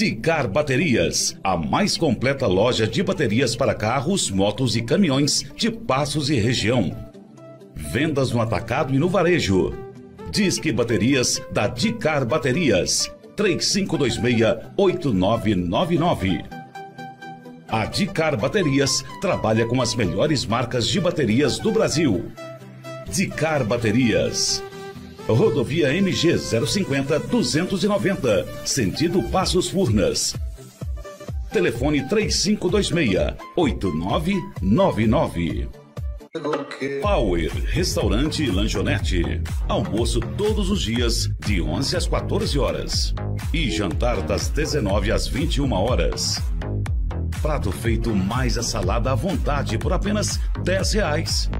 Zicar Baterias, a mais completa loja de baterias para carros, motos e caminhões de Passos e região. Vendas no atacado e no varejo. Disque Baterias da Dicar Baterias, 3526-8999. A Dicar Baterias trabalha com as melhores marcas de baterias do Brasil. Dicar Baterias. Rodovia MG 050 290, sentido Passos Furnas. Telefone 3526 8999. Power Restaurante e Lanchonete. Almoço todos os dias, de 11 às 14 horas. E jantar das 19 às 21 horas. Prato feito mais a salada à vontade por apenas 10 reais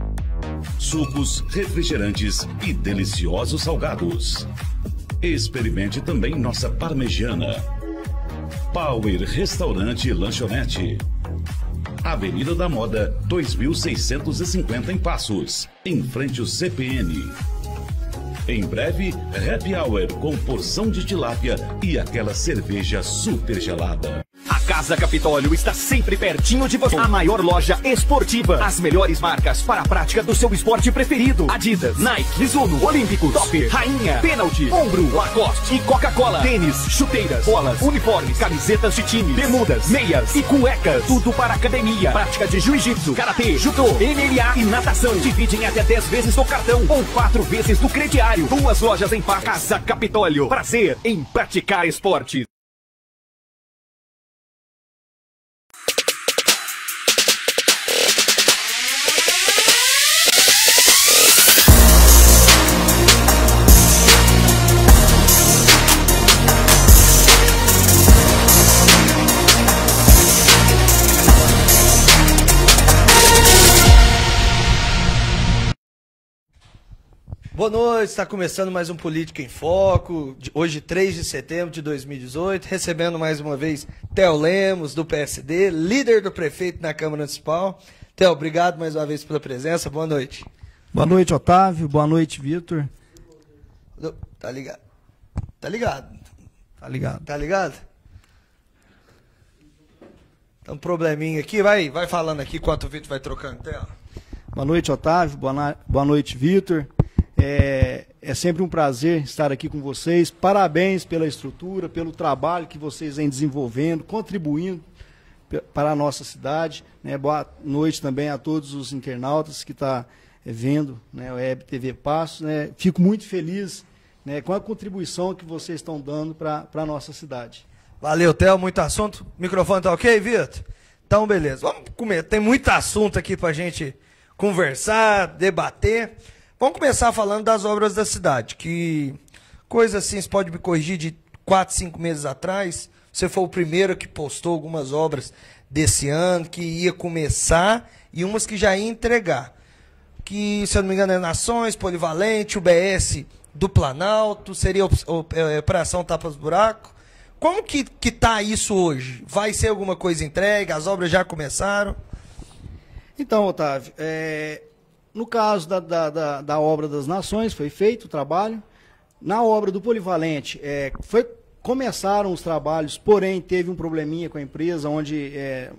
sucos, refrigerantes e deliciosos salgados. Experimente também nossa parmegiana. Power Restaurante Lanchonete. Avenida da Moda, 2650 em Passos, em frente ao CPN. Em breve, happy hour com porção de tilápia e aquela cerveja super gelada. Casa Capitólio está sempre pertinho de você. A maior loja esportiva. As melhores marcas para a prática do seu esporte preferido. Adidas, Nike, Mizuno, Olímpico, Top, Rainha, Pênalti, Ombro, Lacoste e Coca-Cola. Tênis, chuteiras, bolas, uniformes, camisetas de time, bermudas, meias e cuecas. Tudo para academia. Prática de jiu-jitsu, karatê, judô, MMA e natação. Dividem até 10 vezes no cartão ou 4 vezes no crediário. Duas lojas em par. Casa Capitólio. Prazer em praticar esporte. Boa noite, está começando mais um Política em Foco, de, hoje 3 de setembro de 2018, recebendo mais uma vez Theo Lemos, do PSD, líder do prefeito na Câmara Municipal. Theo, obrigado mais uma vez pela presença, boa noite. Boa noite, Otávio, boa noite, Vitor. Tá ligado? Tá ligado? Tá ligado. Tá ligado? Tá um probleminha aqui, vai, vai falando aqui enquanto o Vitor vai trocando tela. Boa noite, Otávio, boa, na... boa noite, Vitor. É, é, sempre um prazer estar aqui com vocês. Parabéns pela estrutura, pelo trabalho que vocês vêm desenvolvendo, contribuindo para a nossa cidade. Né? Boa noite também a todos os internautas que estão tá, é, vendo né, o Web TV Passo. Né? Fico muito feliz né, com a contribuição que vocês estão dando para a nossa cidade. Valeu, Theo. Muito assunto. O microfone tá ok, Vitor? Então, beleza. Vamos comer. Tem muito assunto aqui para a gente conversar, debater. Vamos começar falando das obras da cidade, que coisa assim, você pode me corrigir de 4, 5 meses atrás, você foi o primeiro que postou algumas obras desse ano, que ia começar e umas que já ia entregar. Que, se eu não me engano, é Nações, Polivalente, UBS do Planalto, seria é, Operação Tapas Buraco. Como que, que tá isso hoje? Vai ser alguma coisa entregue? As obras já começaram? Então, Otávio, é, no caso da, da, da, da obra das nações, foi feito o trabalho. Na obra do Polivalente, é, foi, começaram os trabalhos, porém teve um probleminha com a empresa, onde é,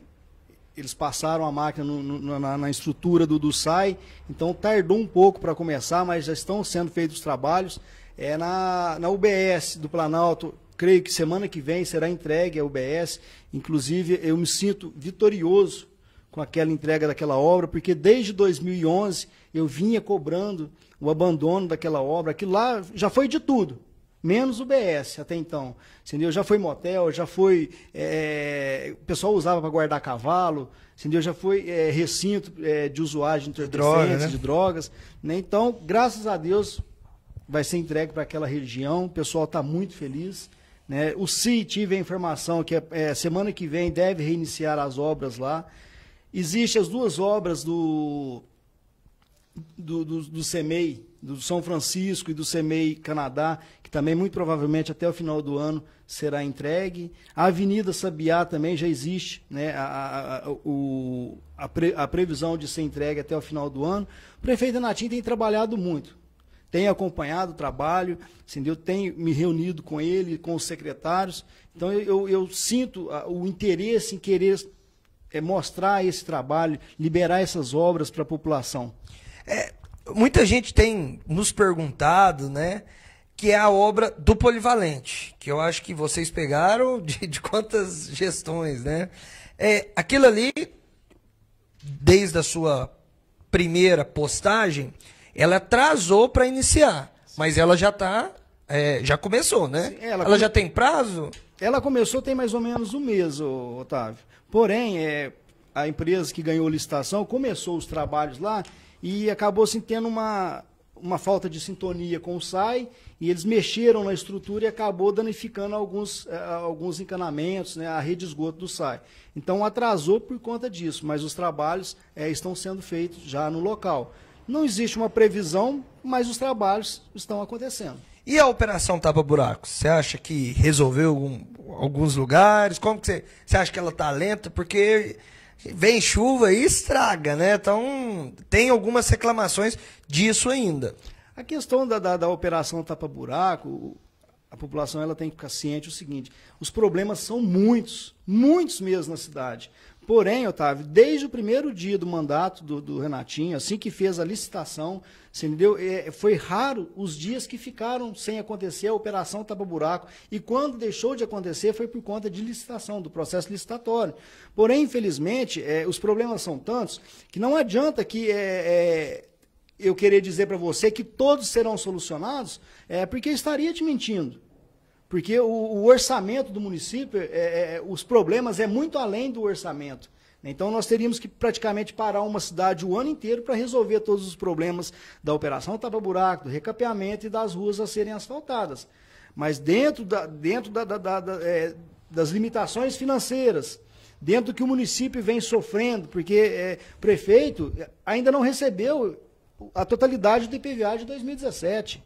eles passaram a máquina no, no, na, na, estrutura do, do SAI, então tardou um pouco para começar, mas já estão sendo feitos os trabalhos. É, na, na UBS do Planalto, creio que semana que vem será entregue a UBS. Inclusive, eu me sinto vitorioso com aquela entrega daquela obra, porque desde 2011 eu vinha cobrando o abandono daquela obra, que lá já foi de tudo, menos o BS até então, entendeu? Já foi motel, já foi, é, o pessoal usava para guardar cavalo, entendeu? Já foi é, recinto é, de usuários de, de drogas, né? de drogas, né? Então, graças a Deus, vai ser entregue para aquela região, o pessoal está muito feliz, né? O CI tive a informação que é, é, semana que vem deve reiniciar as obras lá, Existem as duas obras do, do, do, do CEMEI, do São Francisco e do CEMEI Canadá, que também muito provavelmente até o final do ano será entregue. A Avenida Sabiá também já existe né, a, a, a, o, a, pre, a previsão de ser entregue até o final do ano. O prefeito Natim tem trabalhado muito, tem acompanhado o trabalho, entendeu? tem me reunido com ele, com os secretários. Então eu, eu, eu sinto o interesse em querer é mostrar esse trabalho, liberar essas obras para a população? É, muita gente tem nos perguntado, né? Que é a obra do Polivalente, que eu acho que vocês pegaram de, de quantas gestões, né? É, aquilo ali, desde a sua primeira postagem, ela atrasou para iniciar, mas ela já tá, é, já começou, né? Sim, ela, ela come... já tem prazo? Ela começou tem mais ou menos um mês, Otávio. Porém, é, a empresa que ganhou licitação começou os trabalhos lá e acabou se tendo uma, uma falta de sintonia com o SAI e eles mexeram na estrutura e acabou danificando alguns, eh, alguns encanamentos, né, a rede de esgoto do SAI. Então atrasou por conta disso, mas os trabalhos é, estão sendo feitos já no local. Não existe uma previsão, mas os trabalhos estão acontecendo. E a Operação Tapa Buracos? Você acha que resolveu algum, alguns lugares? Como que você, você acha que ela tá lenta? Porque vem chuva e estraga, né? Então, tem algumas reclamações disso ainda. A questão da, da, da Operação Tapa Buraco, a população ela tem que ficar ciente o seguinte: os problemas são muitos, muitos mesmo na cidade. Porém, Otávio, desde o primeiro dia do mandato do, do Renatinho, assim que fez a licitação, você entendeu? É, foi raro os dias que ficaram sem acontecer a operação tapa-buraco. E quando deixou de acontecer foi por conta de licitação, do processo licitatório. Porém, infelizmente, é, os problemas são tantos que não adianta que é, é eu querer dizer para você que todos serão solucionados, é, porque estaria te mentindo. Porque o, o orçamento do município, é, é, é, os problemas é muito além do orçamento. Né? Então nós teríamos que praticamente parar uma cidade o ano inteiro para resolver todos os problemas da operação tapa-buraco, do recapeamento e das ruas a serem asfaltadas. Mas dentro, da, dentro da, da, é, das limitações financeiras, dentro do que o município vem sofrendo, porque é, o prefeito ainda não recebeu a totalidade do IPVA de 2017.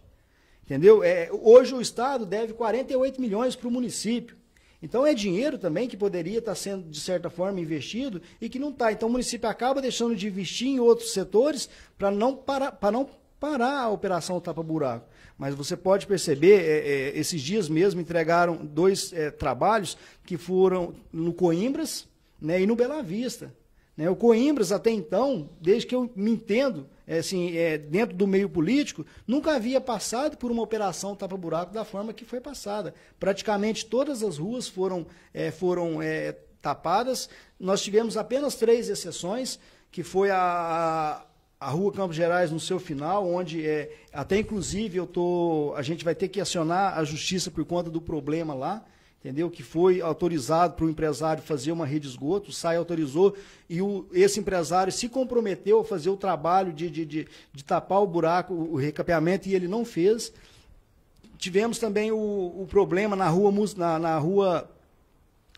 Entendeu? É, hoje o Estado deve 48 milhões para o município. Então é dinheiro também que poderia estar tá sendo, de certa forma, investido e que não está. Então o município acaba deixando de investir em outros setores para não, parar para não parar a operação tapa-buraco. Mas você pode perceber, é, é, esses dias mesmo entregaram dois é, trabalhos que foram no Coimbras né, e no Bela Vista. Né? O Coimbras, até então, desde que eu me entendo, é, assim, é, dentro do meio político, nunca havia passado por uma operação tapa-buraco da forma que foi passada. Praticamente todas as ruas foram, é, foram é, tapadas. Nós tivemos apenas três exceções, que foi a, a rua Campos Gerais no seu final, onde é, até inclusive eu tô, a gente vai ter que acionar a justiça por conta do problema lá entendeu? Que foi autorizado para o empresário fazer uma rede de esgoto, o SAI autorizou, e o, esse empresário se comprometeu a fazer o trabalho de, de, de, de tapar o buraco, o recapeamento, e ele não fez. Tivemos também o, o problema na rua, na, na rua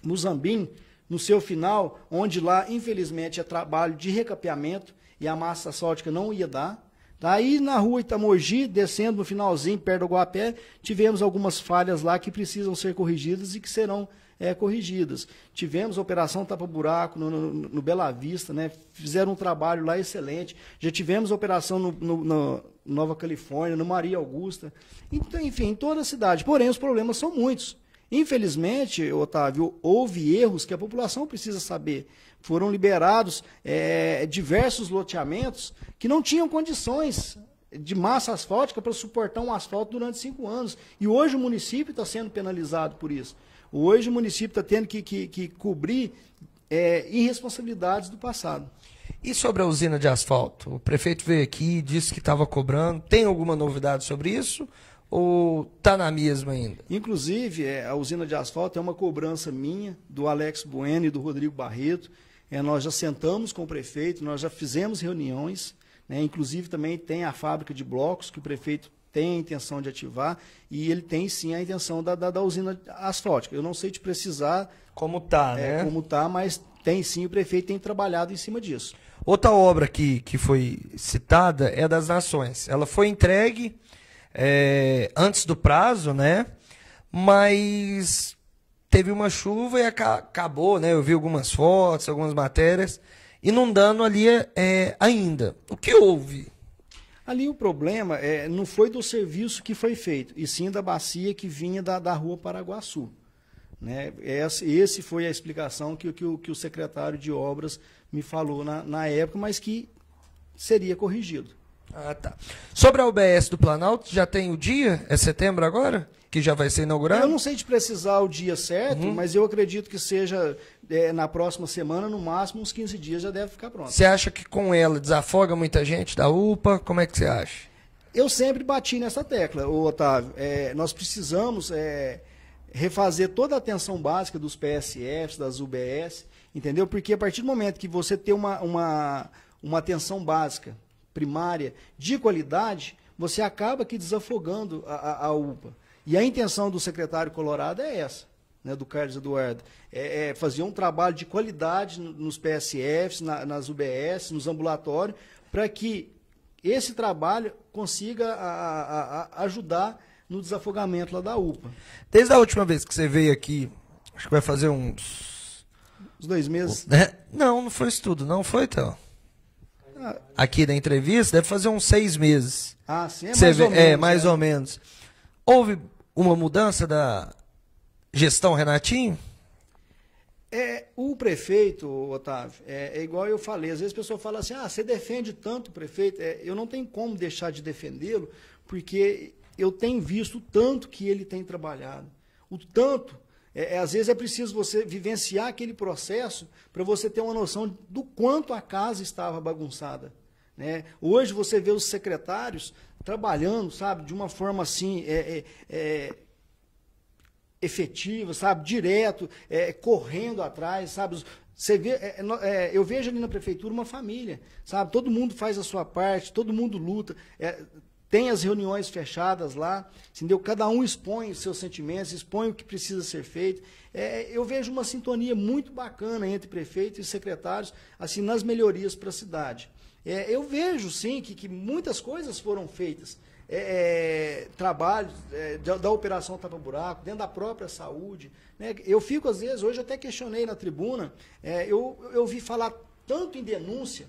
Muzambim, no seu final, onde lá, infelizmente, é trabalho de recapeamento e a massa asfáltica não ia dar. Daí na rua Itamogi descendo no finalzinho, perto do Guapé, tivemos algumas falhas lá que precisam ser corrigidas e que serão é, corrigidas. Tivemos a Operação Tapa Buraco no, no, no, Bela Vista, né? fizeram um trabalho lá excelente. Já tivemos a operação no, no Nova Califórnia, no Maria Augusta, então, enfim, em toda a cidade. Porém, os problemas são muitos. Infelizmente, Otávio, houve erros que a população precisa saber foram liberados é, diversos loteamentos que não tinham condições de massa asfáltica para suportar um asfalto durante cinco anos. E hoje o município está sendo penalizado por isso. Hoje o município está tendo que, que, que cobrir é, irresponsabilidades do passado. E sobre a usina de asfalto? O prefeito veio aqui, disse que estava cobrando. Tem alguma novidade sobre isso? Ou está na mesma ainda? Inclusive, é, a usina de asfalto é uma cobrança minha, do Alex Bueno e do Rodrigo Barreto. É, nós já sentamos com o prefeito, nós já fizemos reuniões, né? inclusive também tem a fábrica de blocos que o prefeito tem a intenção de ativar e ele tem sim a intenção da, da, da usina asfáltica. Eu não sei te precisar como tá, é, né? como tá, mas tem sim, o prefeito tem trabalhado em cima disso. Outra obra que, que foi citada é das Nações. Ela foi entregue é, antes do prazo, né? Mas teve uma chuva e acabou, né? Eu vi algumas fotos, algumas matérias, inundando ali é, é, ainda. O que houve? Ali o problema é, não foi do serviço que foi feito, e sim da bacia que vinha da, da rua Paraguaçu. Né? Essa, esse foi a explicação que, que, o, que o secretário de obras me falou na, na época, mas que seria corrigido. Ah, tá. Sobre a UBS do Planalto, já tem o dia? É setembro agora? que já vai ser inaugurado? Eu não sei de precisar o dia certo, uhum. mas eu acredito que seja é, na próxima semana, no máximo uns 15 dias já deve ficar pronto. Você acha que com ela desafoga muita gente da UPA? Como é que você acha? Eu sempre bati nessa tecla, Otávio. É, nós precisamos é, refazer toda a atenção básica dos PSFs, das UBS, entendeu? Porque a partir do momento que você tem uma, uma, uma atenção básica, primária, de qualidade, você acaba que desafogando a, a, a UPA. E a intenção do secretário Colorado é essa, né, do Carlos Eduardo, é, é fazer um trabalho de qualidade nos PSFs, na, nas UBS, nos ambulatórios, para que esse trabalho consiga a, a, a ajudar no desafogamento lá da UPA. Desde a última vez que você veio aqui, acho que vai fazer uns. Uns dois meses? Né? não, não foi isso tudo, não foi, então. Ah. Aqui da entrevista, deve fazer uns seis meses. Ah, sim, é mais, ou, vê, é, menos, é, mais ou menos. Houve uma mudança da gestão Renatinho? É, o prefeito, Otávio, é, é, igual eu falei, às vezes a pessoa fala assim, ah, você defende tanto o prefeito, é, eu não tenho como deixar de defendê-lo, porque eu tenho visto o tanto que ele tem trabalhado, o tanto, é, é às vezes é preciso você vivenciar aquele processo para você ter uma noção do quanto a casa estava bagunçada. Né? Hoje você vê os secretários trabalhando, sabe, de uma forma assim, é, é, é efetiva, sabe, direto, é, correndo atrás, sabe, você vê, é, é, é, eu vejo ali na prefeitura uma família, sabe? Todo mundo faz a sua parte, todo mundo luta. É, tem as reuniões fechadas lá, entendeu? Cada um expõe os seus sentimentos, expõe o que precisa ser feito. eu vejo uma sintonia muito bacana entre prefeito e secretários, assim, nas melhorias para a cidade. É, eu vejo, sim, que, que muitas coisas foram feitas. É, é trabalho é, da, da, operação tapa buraco dentro da própria saúde né? eu fico às vezes hoje até questionei na tribuna é, eu eu vi falar tanto em denúncia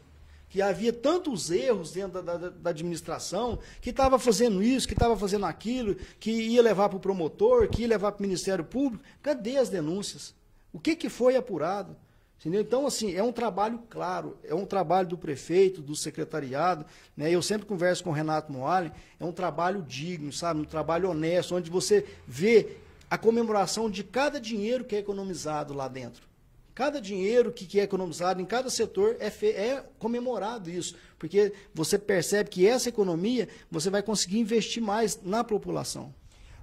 que havia tantos erros dentro da, da, da administração, que estava fazendo isso, que estava fazendo aquilo, que ia levar para o promotor, que ia levar para o Ministério Público. Cadê as denúncias? O que, que foi apurado? Entendeu? Então, assim, é um trabalho claro, é um trabalho do prefeito, do secretariado, né? Eu sempre converso com o Renato Moalen, é um trabalho digno, sabe? Um trabalho honesto, onde você vê a comemoração de cada dinheiro que é economizado lá dentro. Cada dinheiro que, que é economizado em cada setor é, fe... é comemorado isso, porque você percebe que essa economia você vai conseguir investir mais na população.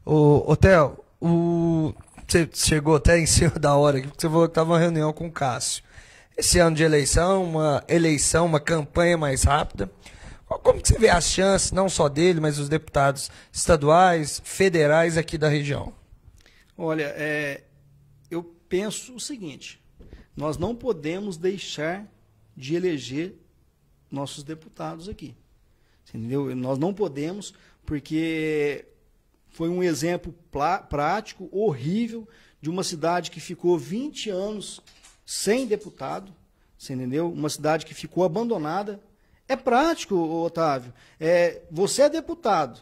Ô, Hotel, o você chegou até em cima da hora aqui, porque você falou que estava uma reunião com o Cássio. Esse ano de eleição, uma eleição, uma campanha mais rápida. Como que você vê as chances, não só dele, mas dos deputados estaduais, federais aqui da região? Olha, é, eu penso o seguinte: nós não podemos deixar de eleger nossos deputados aqui. Entendeu? Nós não podemos, porque foi um exemplo prático, horrível, de uma cidade que ficou 20 anos sem deputado, você entendeu? Uma cidade que ficou abandonada. É prático, Otávio. É, você é deputado,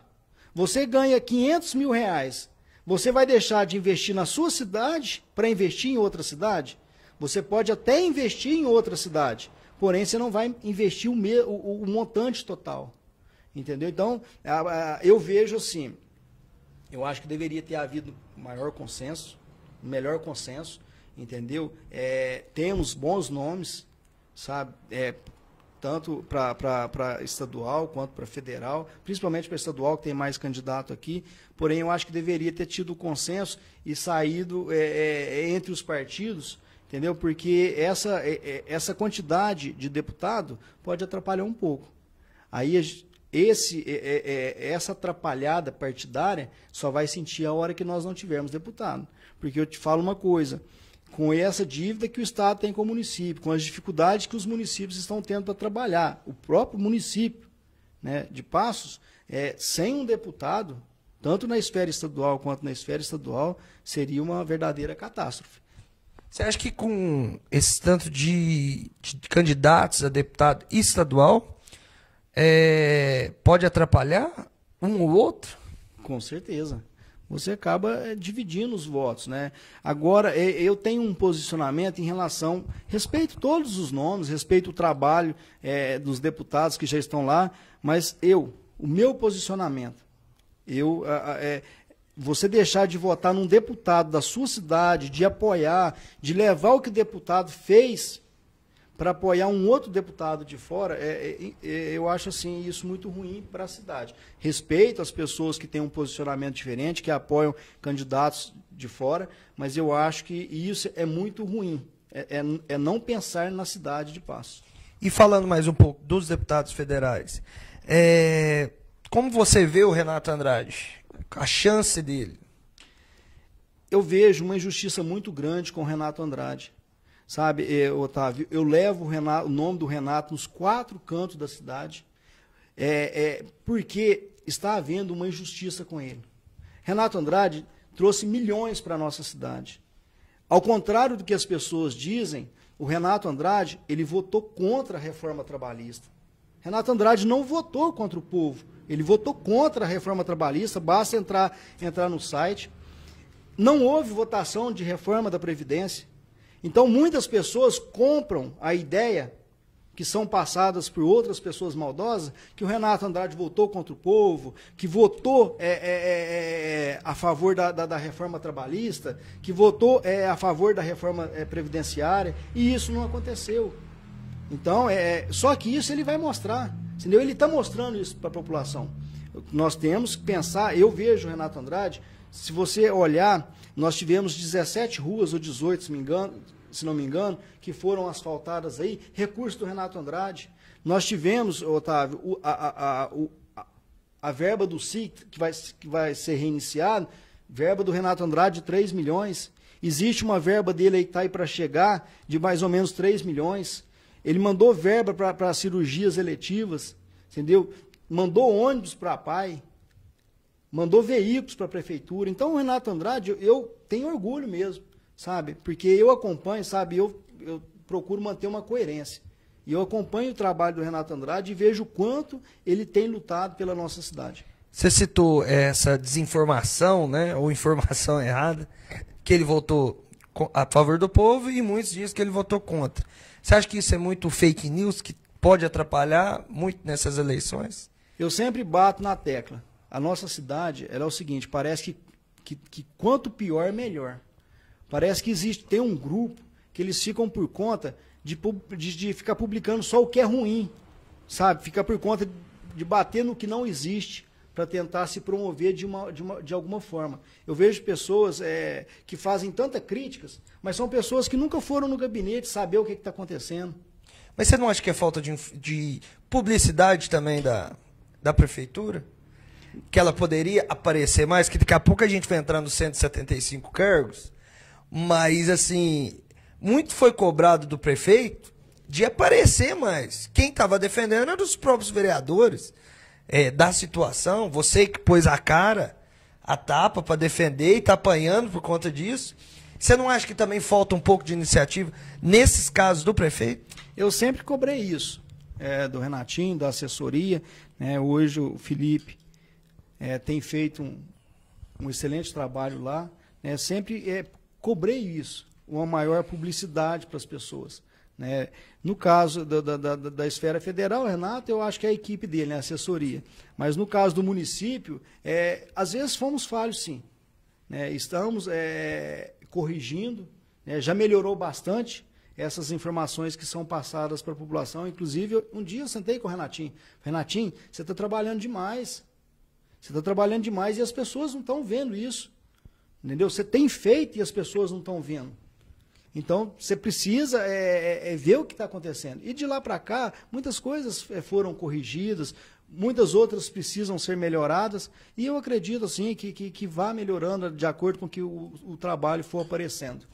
você ganha 500 mil reais, você vai deixar de investir na sua cidade para investir em outra cidade? Você pode até investir em outra cidade, porém você não vai investir o, me, o, o montante total. Entendeu? Então, eu vejo assim, eu acho que deveria ter havido maior consenso, melhor consenso, entendeu? É, temos bons nomes, sabe? É, tanto para estadual quanto para federal, principalmente para estadual, que tem mais candidato aqui. Porém, eu acho que deveria ter tido consenso e saído é, é, é entre os partidos, entendeu? Porque essa, é, essa quantidade de deputado pode atrapalhar um pouco. Aí esse, é, é, é, essa atrapalhada partidária só vai sentir a hora que nós não tivermos deputado. Porque eu te falo uma coisa, com essa dívida que o Estado tem com o município, com as dificuldades que os municípios estão tendo para trabalhar, o próprio município né, de Passos, é, sem um deputado, tanto na esfera estadual quanto na esfera estadual, seria uma verdadeira catástrofe. Você acha que com esse tanto de, de candidatos a deputado estadual, é, pode atrapalhar um ou outro? Com certeza. Você acaba é, dividindo os votos, né? Agora, é, eu tenho um posicionamento em relação, respeito todos os nomes, respeito o trabalho é, dos deputados que já estão lá, mas eu, o meu posicionamento, eu, é, você deixar de votar num deputado da sua cidade, de apoiar, de levar o que o deputado fez para apoiar um outro deputado de fora, é, é, é eu acho assim isso muito ruim para a cidade. Respeito as pessoas que têm um posicionamento diferente, que apoiam candidatos de fora, mas eu acho que isso é muito ruim. É, é, é não pensar na cidade de Passo. E falando mais um pouco dos deputados federais, como você vê o Renato Andrade? A chance dele? Eu vejo uma injustiça muito grande com o Renato Andrade Sabe, Otávio, eu levo o, Renato, o nome do Renato nos quatro cantos da cidade, é, é, porque está havendo uma injustiça com ele. Renato Andrade trouxe milhões para a nossa cidade. Ao contrário do que as pessoas dizem, o Renato Andrade ele votou contra a reforma trabalhista. Renato Andrade não votou contra o povo, ele votou contra a reforma trabalhista. Basta entrar, entrar no site. Não houve votação de reforma da Previdência. Então, muitas pessoas compram a ideia que são passadas por outras pessoas maldosas, que o Renato Andrade votou contra o povo, que votou é, é, é, é a favor da, da, da, reforma trabalhista, que votou é, a favor da reforma é, previdenciária, e isso não aconteceu. Então, é, só que isso ele vai mostrar, entendeu? Ele está mostrando isso para a população. Nós temos que pensar, eu vejo o Renato Andrade, se você olhar, nós tivemos 17 ruas, ou 18, se me engano, se não me engano, que foram asfaltadas aí, recurso do Renato Andrade. Nós tivemos, Otávio, o, a, a, a, a, verba do SIC, que vai, que vai ser reiniciada, verba do Renato Andrade de 3 milhões. Existe uma verba dele aí que está aí para chegar, de mais ou menos 3 milhões. Ele mandou verba para cirurgias eletivas, entendeu? Mandou ônibus para a PAI, mandou veículos para a prefeitura. Então, o Renato Andrade, eu, eu tenho orgulho mesmo sabe? Porque eu acompanho, sabe? Eu, eu procuro manter uma coerência. E eu acompanho o trabalho do Renato Andrade e vejo o quanto ele tem lutado pela nossa cidade. Você citou eh, essa desinformação, né? Ou informação errada, que ele votou a favor do povo e muitos dizem que ele votou contra. Você acha que isso é muito fake news que pode atrapalhar muito nessas eleições? Eu sempre bato na tecla. A nossa cidade, ela é o seguinte, parece que, que, que quanto pior, melhor. Parece que existe, tem um grupo que eles ficam por conta de, de, de ficar publicando só o que é ruim, sabe? Fica por conta de bater no que não existe para tentar se promover de, uma, de, uma, de alguma forma. Eu vejo pessoas é, que fazem tantas críticas, mas são pessoas que nunca foram no gabinete saber o que é está acontecendo. Mas você não acha que é falta de, de publicidade também da, da prefeitura? Que ela poderia aparecer mais, que daqui a pouco a gente vai entrar nos 175 cargos mas, assim, muito foi cobrado do prefeito de aparecer mais. Quem estava defendendo eram os próprios vereadores é, da situação. Você que pôs a cara, a tapa para defender e está apanhando por conta disso. Você não acha que também falta um pouco de iniciativa nesses casos do prefeito? Eu sempre cobrei isso, é, do Renatinho, da assessoria. Né? Hoje o Felipe é, tem feito um, um excelente trabalho lá. Né? Sempre é, cobrei isso, uma maior publicidade para as pessoas. Né? No caso da, da, da, esfera federal, Renato, eu acho que é a equipe dele, né? a assessoria. Mas no caso do município, é, às vezes fomos falhos, sim. Né? Estamos é, corrigindo, né? já melhorou bastante essas informações que são passadas para a população. Inclusive, um dia eu sentei com o Renatinho. Renatinho, você está trabalhando demais. Você está trabalhando demais e as pessoas não estão vendo isso. Entendeu? Você tem feito e as pessoas não estão vendo. Então, você precisa é, é, é ver o que está acontecendo. E de lá para cá, muitas coisas é, foram corrigidas, muitas outras precisam ser melhoradas, e eu acredito assim que, que, que vá melhorando de acordo com que o, o trabalho for aparecendo.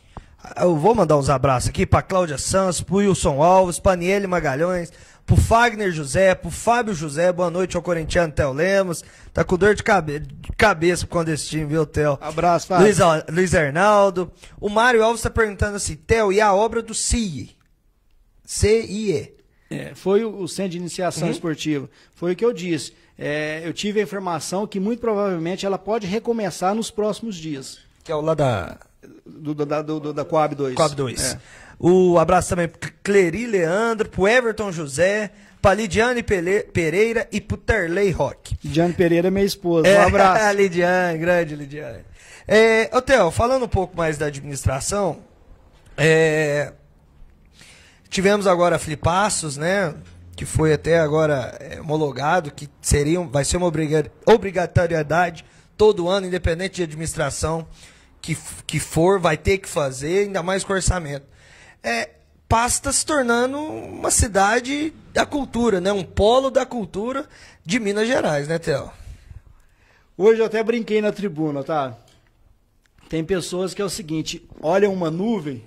Eu vou mandar uns abraços aqui para Cláudia Santos, para Wilson Alves, para Niele Magalhães, pro Fagner José, pro Fábio José, boa noite ao corintiano Theo Lemos. Tá com dor de, cabe de cabeça quando esse time, viu, Theo? Abraço, Fábio. Luiz, Luiz Arnaldo. O Mário Alves tá perguntando assim, Theo, e a obra do CIE? CIE. É, foi o Centro de Iniciação uhum. Esportiva. Foi o que eu disse. É, eu tive a informação que muito provavelmente ela pode recomeçar nos próximos dias. Que é o lá da... Do, da, do, do, da Coab 2. Coab 2. É. O abraço também pro Cleri Leandro, pro Everton José, pra Lidiane Pele Pereira e pro Terley Rock. Lidiane Pereira é minha esposa. É, um abraço. Lidiane, grande Lidiane. É, Theo, falando um pouco mais da administração, é, tivemos agora flipassos, né? Que foi até agora é, homologado, que seria, vai ser uma obrigatoriedade todo ano, independente de administração que, que for, vai ter que fazer, ainda mais com orçamento é, Pasta se tornando uma cidade da cultura, né? um polo da cultura de Minas Gerais, né, Theo? Hoje eu até brinquei na tribuna, tá? Tem pessoas que é o seguinte, olham uma nuvem,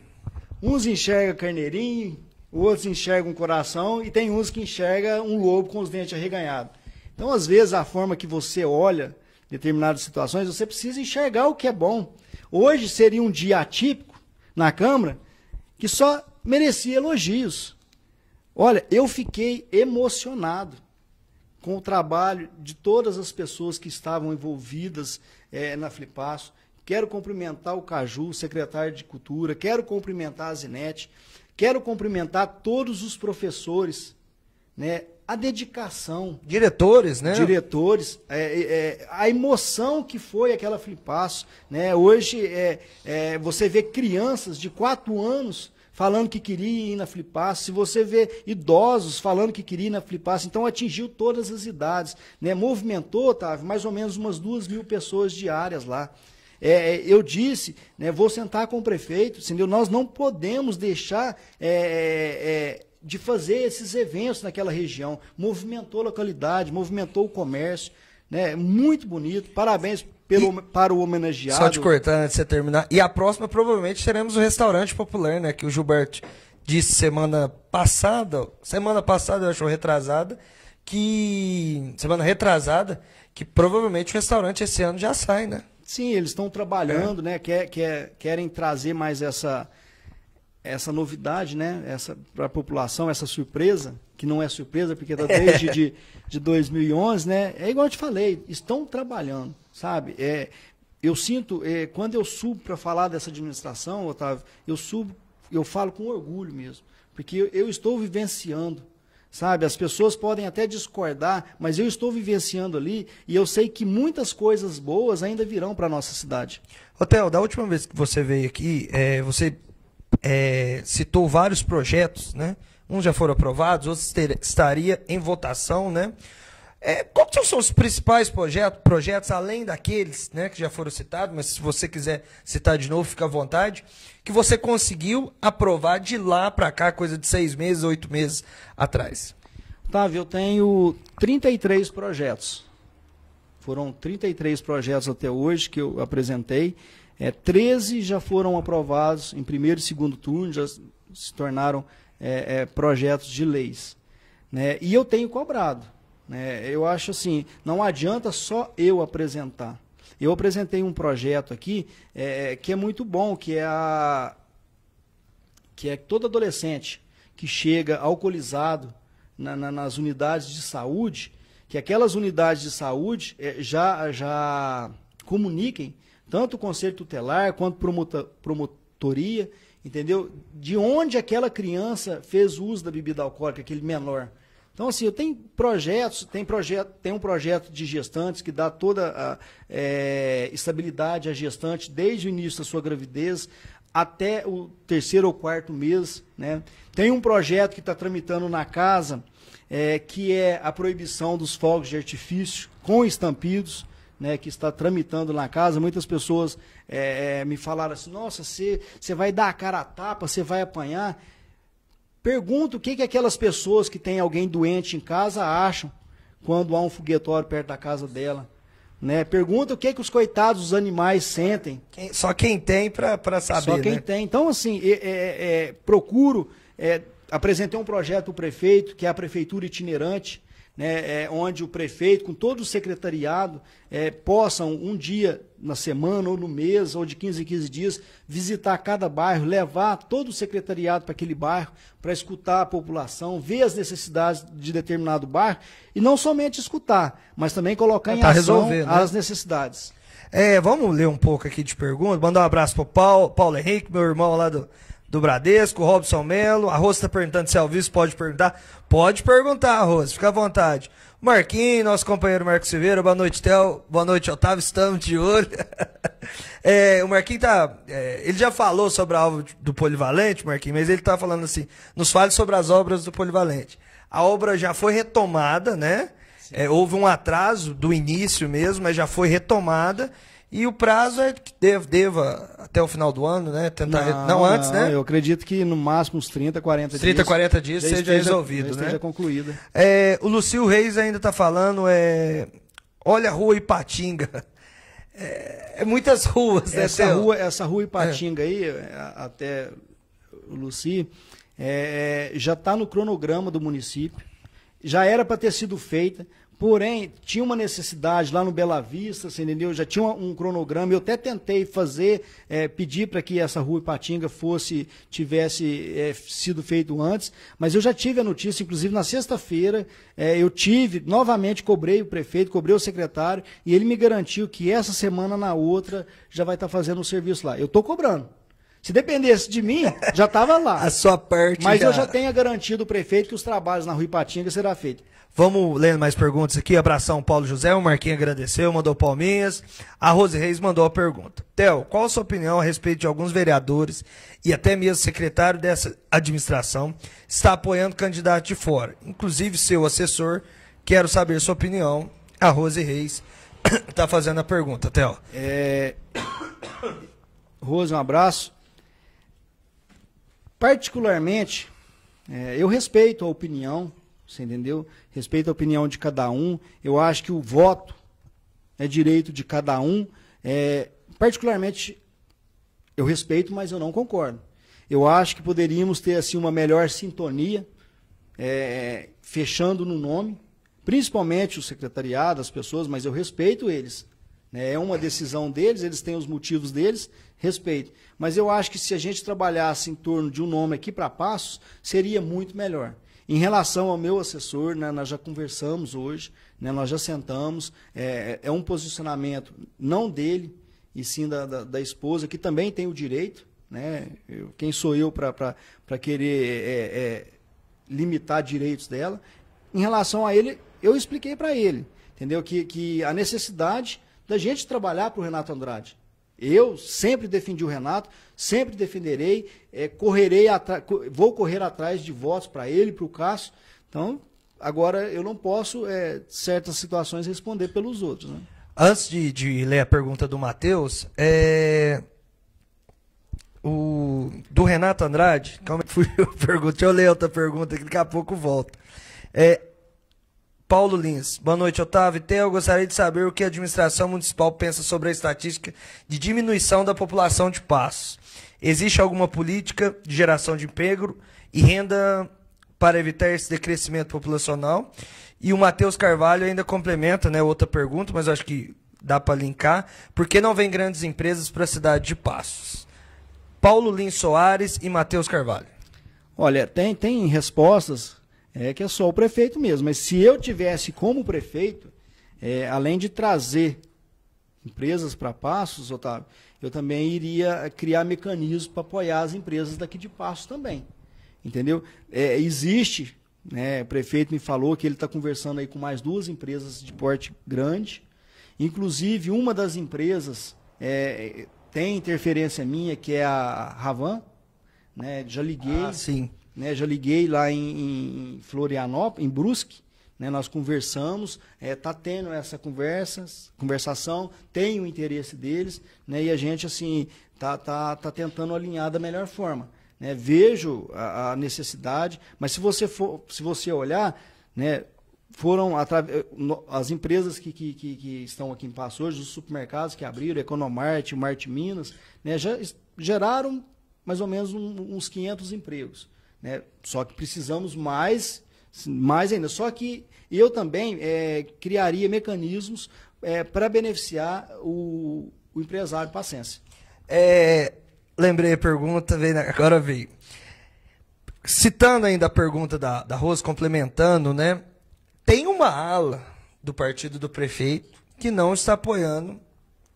uns enxergam carneirinho, outros enxergam um coração e tem uns que enxergam um lobo com os dentes arreganhados. Então, às vezes, a forma que você olha determinadas situações, você precisa enxergar o que é bom. Hoje seria um dia atípico na Câmara, que só merecia elogios. Olha, eu fiquei emocionado com o trabalho de todas as pessoas que estavam envolvidas é, na Flipasso. Quero cumprimentar o Caju, secretário de Cultura, quero cumprimentar a Zinete, quero cumprimentar todos os professores, né? A dedicação. Diretores, né? Diretores, é, é, a emoção que foi aquela Flipasso, né? Hoje, é, você vê crianças de quatro anos falando que queria ir na Flipasse, se você vê idosos falando que queria ir na Flipasse, então atingiu todas as idades, né? movimentou, Otávio, mais ou menos umas duas mil pessoas diárias lá. É, é eu disse, né, vou sentar com o prefeito, entendeu? nós não podemos deixar é, é, é, de fazer esses eventos naquela região. Movimentou a localidade, movimentou o comércio, né? muito bonito, parabéns pelo, e, para o homenageado. Só te cortando antes de você terminar. E a próxima, provavelmente, teremos o um restaurante popular, né? Que o Gilberto disse semana passada. Semana passada, eu acho retrasada. Que. Semana retrasada, que provavelmente o restaurante esse ano já sai, né? Sim, eles estão trabalhando, é. né? Quer, quer, querem trazer mais essa essa novidade, né? Essa para a população, essa surpresa que não é surpresa porque está desde de, de 2011, né? É igual eu te falei, estão trabalhando sabe? É, eu sinto, é, quando eu subo para falar dessa administração, Otávio, eu subo, eu falo com orgulho mesmo, porque eu, eu estou vivenciando, sabe? As pessoas podem até discordar, mas eu estou vivenciando ali e eu sei que muitas coisas boas ainda virão para nossa cidade. Hotel, da última vez que você veio aqui, é, você é, citou vários projetos, né? Uns já foram aprovados, outros ter, estaria em votação, né? É, quais são os principais projetos, projetos, além daqueles né, que já foram citados, mas se você quiser citar de novo, fica à vontade, que você conseguiu aprovar de lá para cá, coisa de seis meses, oito meses atrás? Otávio, eu tenho 33 projetos. Foram 33 projetos até hoje que eu apresentei. É, 13 já foram aprovados em primeiro e segundo turno, já se tornaram é, é, projetos de leis. Né? E eu tenho cobrado. Né? Eu acho assim, não adianta só eu apresentar. Eu apresentei um projeto aqui é, que é muito bom, que é a que é todo adolescente que chega alcoolizado na, na, nas unidades de saúde, que aquelas unidades de saúde é, já, já comuniquem tanto o conselho tutelar quanto promotor, promotoria, entendeu? De onde aquela criança fez uso da bebida alcoólica, aquele menor. Então, assim, eu tenho projetos, tem, projeto, tem um projeto de gestantes que dá toda a é, estabilidade à gestante desde o início da sua gravidez até o terceiro ou quarto mês. Né? Tem um projeto que está tramitando na casa, é, que é a proibição dos fogos de artifício com estampidos. Né, que está tramitando na casa, muitas pessoas é, é me falaram assim, nossa, você vai dar a cara a tapa, você vai apanhar. Pergunta o que, que aquelas pessoas que têm alguém doente em casa acham quando há um foguetório perto da casa dela. Né? Pergunta o que, que os coitados dos animais sentem. Quem, só quem tem para saber. Só quem né? tem. Então, assim, é, é, é, procuro. É, apresentei um projeto para o prefeito, que é a Prefeitura Itinerante, né, é, onde o prefeito, com todo o secretariado, é, possam um dia na semana ou no mês ou de 15 em 15 dias visitar cada bairro, levar todo o secretariado para aquele bairro para escutar a população, ver as necessidades de determinado bairro e não somente escutar, mas também colocar é, em tá ação né? as necessidades. É, vamos ler um pouco aqui de perguntas. Mandar um abraço para Paulo, Paulo Henrique, meu irmão lá do do Bradesco, Robson Melo. A Rosa está perguntando se é vice, pode perguntar. Pode perguntar, Rosa, fica à vontade. Marquinhos, nosso companheiro Marcos Silveira, boa noite, Théo. Boa noite, Otávio. Estamos de olho. é, o Marquinhos tá. É, ele já falou sobre a obra do Polivalente, Marquinhos, mas ele está falando assim: nos fale sobre as obras do Polivalente. A obra já foi retomada, né? É, houve um atraso do início mesmo, mas já foi retomada. E o prazo é que deva, deva até o final do ano, né? Tentar. Não, não antes, não, né? Eu acredito que no máximo uns 30, 40 dias. 30, 40 dias seja esteja, resolvido, né? Seja concluída. É, o Lucio Reis ainda está falando, é. Olha a rua Ipatinga. É, é muitas ruas, né? Essa rua, essa rua é. Ipatinga é. aí, até o Luci, é, já está no cronograma do município. Já era para ter sido feita Porém, tinha uma necessidade lá no Bela Vista, você entendeu? Já tinha um, um cronograma. Eu até tentei fazer, é, pedir para que essa rua Ipatinga fosse, tivesse é, sido feito antes, mas eu já tive a notícia, inclusive na sexta-feira, é, eu tive, novamente cobrei o prefeito, cobrei o secretário, e ele me garantiu que essa semana, na outra, já vai estar tá fazendo o um serviço lá. Eu estou cobrando. Se dependesse de mim, já estava lá. a sua parte. Mas já... eu já tenho a garantia do prefeito que os trabalhos na Rua Ipatinga serão feitos. Vamos lendo mais perguntas aqui. Abração Paulo José, o Marquinhos agradeceu, mandou palminhas. A Rose Reis mandou a pergunta. Theo, qual a sua opinião a respeito de alguns vereadores e até mesmo secretário dessa administração está apoiando candidato de fora, inclusive seu assessor? Quero saber sua opinião. A Rose Reis está fazendo a pergunta, Theo. É... Rose, um abraço. Particularmente, é, eu respeito a opinião você entendeu? Respeito a opinião de cada um. Eu acho que o voto é direito de cada um. É, particularmente, eu respeito, mas eu não concordo. Eu acho que poderíamos ter assim uma melhor sintonia, é, fechando no nome, principalmente o secretariado, as pessoas, mas eu respeito eles. Né? É uma decisão deles, eles têm os motivos deles, respeito. Mas eu acho que se a gente trabalhasse em torno de um nome aqui para Passos, seria muito melhor. Em relação ao meu assessor, né, nós já conversamos hoje, né, nós já sentamos, é, é, é, um posicionamento não dele, e sim da, da, da esposa, que também tem o direito, né, eu, quem sou eu para querer é, é, limitar direitos dela. Em relação a ele, eu expliquei para ele, entendeu, que, que a necessidade da gente trabalhar para o Renato Andrade, eu sempre defendi o Renato, sempre defenderei, é, correrei vou correr atrás de votos para ele, para o Cássio. Então, agora eu não posso, é, certas situações, responder pelos outros. Né? Antes de, de, ler a pergunta do Matheus, é... o... do Renato Andrade, calma fui fugiu a pergunta, deixa eu ler outra pergunta que daqui a pouco volta. É, Paulo Lins. Boa noite, Otávio. eu gostaria de saber o que a administração municipal pensa sobre a estatística de diminuição da população de Passos. Existe alguma política de geração de emprego e renda para evitar esse decrescimento populacional? E o Matheus Carvalho ainda complementa, né, outra pergunta, mas acho que dá para linkar. Por que não vem grandes empresas para a cidade de Passos? Paulo Lins Soares e Matheus Carvalho. Olha, tem, tem respostas é que é só o prefeito mesmo. Mas se eu tivesse como prefeito, é, além de trazer empresas para Passos, Otávio, eu também iria criar mecanismos para apoiar as empresas daqui de Passos também. Entendeu? É, existe, né, o prefeito me falou que ele está conversando aí com mais duas empresas de porte grande. Inclusive, uma das empresas é, tem interferência minha, que é a Ravan. Né, já liguei. Ah, sim né? Já liguei lá em, em Florianópolis, em Brusque, né? Nós conversamos, é, tá tendo essa conversa, conversação, tem o interesse deles, né? E a gente assim tá tá, tá tentando alinhar da melhor forma, né? Vejo a, a necessidade, mas se você for, se você olhar, né? foram as empresas que, que, que, que, estão aqui em Passo hoje, os supermercados que abriram, Economart, Marte Minas, né, já geraram mais ou menos um, uns 500 empregos. Né? Só que precisamos mais, mais ainda. Só que eu também é, criaria mecanismos é, para beneficiar o, o, empresário paciência. É, lembrei a pergunta, veio, agora veio. Citando ainda a pergunta da, da complementando, né? Tem uma ala do partido do prefeito que não está apoiando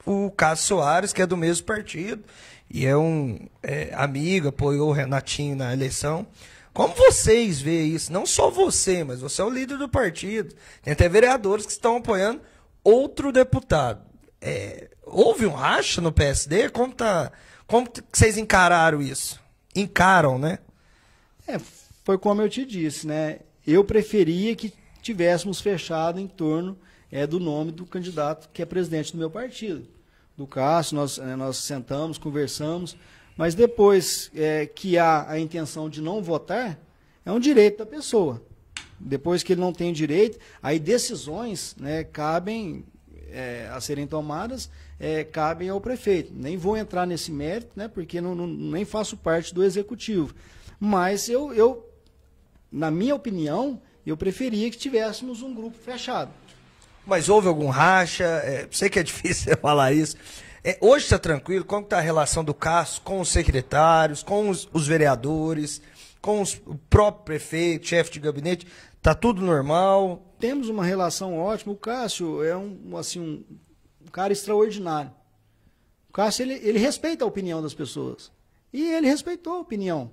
o Cássio Soares, que é do mesmo partido, e é um é, amigo, apoiou o Renatinho na eleição. Como vocês vê isso? Não só você, mas você é o líder do partido. Tem até vereadores que estão apoiando outro deputado. É, houve um racha no PSD? Como, tá, como vocês encararam isso? Encaram, né? É, foi como eu te disse, né? Eu preferia que tivéssemos fechado em torno é, do nome do candidato que é presidente do meu partido do Cássio, nós, eh, nós sentamos, conversamos, mas depois é, que há a intenção de não votar, é um direito da pessoa. Depois que ele não tem direito, aí decisões né, cabem é, a serem tomadas, é, cabem ao prefeito. Nem vou entrar nesse mérito, né, porque não, não, nem faço parte do executivo. Mas eu, eu, na minha opinião, eu preferia que tivéssemos um grupo fechado. Mas houve algum racha? É, sei que é difícil falar isso. É, hoje está tranquilo? Como está a relação do Cássio com os secretários, com os, os vereadores, com os, o próprio prefeito, chefe de gabinete? Está tudo normal? Temos uma relação ótima. O Cássio é um, assim, um, cara extraordinário. O Cássio ele, ele respeita a opinião das pessoas. E ele respeitou a opinião.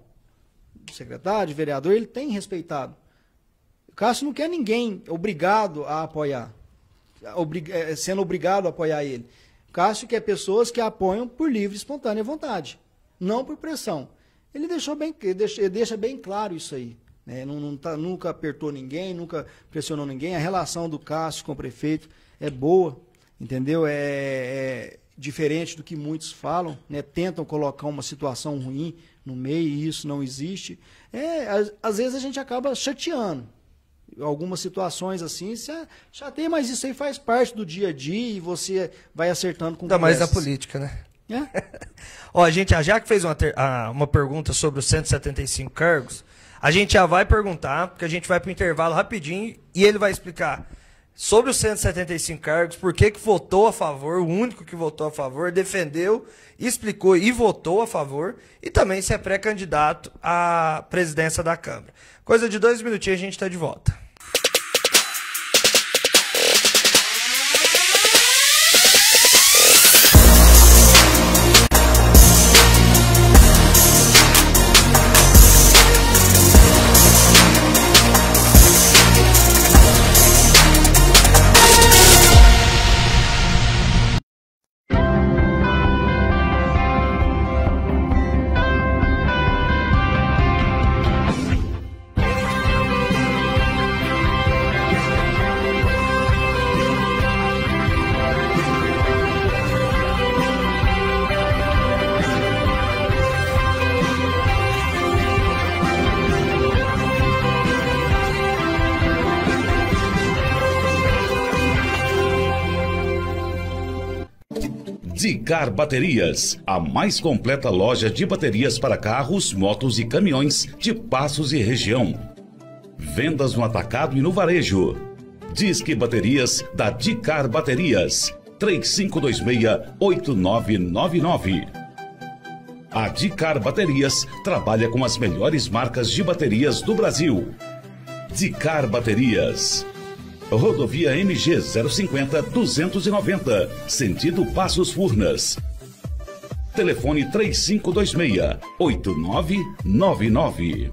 do secretário, de vereador, ele tem respeitado. O Cássio não quer ninguém obrigado a apoiar obrig... É, é, sendo obrigado a apoiar ele. Cássio quer é pessoas que apoiam por livre, espontânea vontade, não por pressão. Ele deixou bem, ele deixa, deixa bem claro isso aí. Né? Não, não tá, nunca apertou ninguém, nunca pressionou ninguém. A relação do Cássio com o prefeito é boa, entendeu? É, é diferente do que muitos falam, né? tentam colocar uma situação ruim no meio e isso não existe. É, às, às vezes a gente acaba chateando, algumas situações assim, você já tem, mas isso aí faz parte do dia a dia e você vai acertando com Ainda mais da política, né? É? Ó, a gente, a Jaque fez uma, ter, a, uma pergunta sobre os 175 cargos. A gente já vai perguntar, porque a gente vai para o intervalo rapidinho e ele vai explicar sobre os 175 cargos, por que, que votou a favor, o único que votou a favor, defendeu, explicou e votou a favor, e também se é pré-candidato à presidência da Câmara. Coisa de dois minutinhos a gente está de volta. Car Baterias, a mais completa loja de baterias para carros, motos e caminhões de Passos e região. Vendas no atacado e no varejo. Disque Baterias da Dicar Baterias, 3526-8999. A Dicar Baterias trabalha com as melhores marcas de baterias do Brasil. Dicar Baterias. Rodovia MG 050 290, sentido Passos Furnas. Telefone 3526 8999.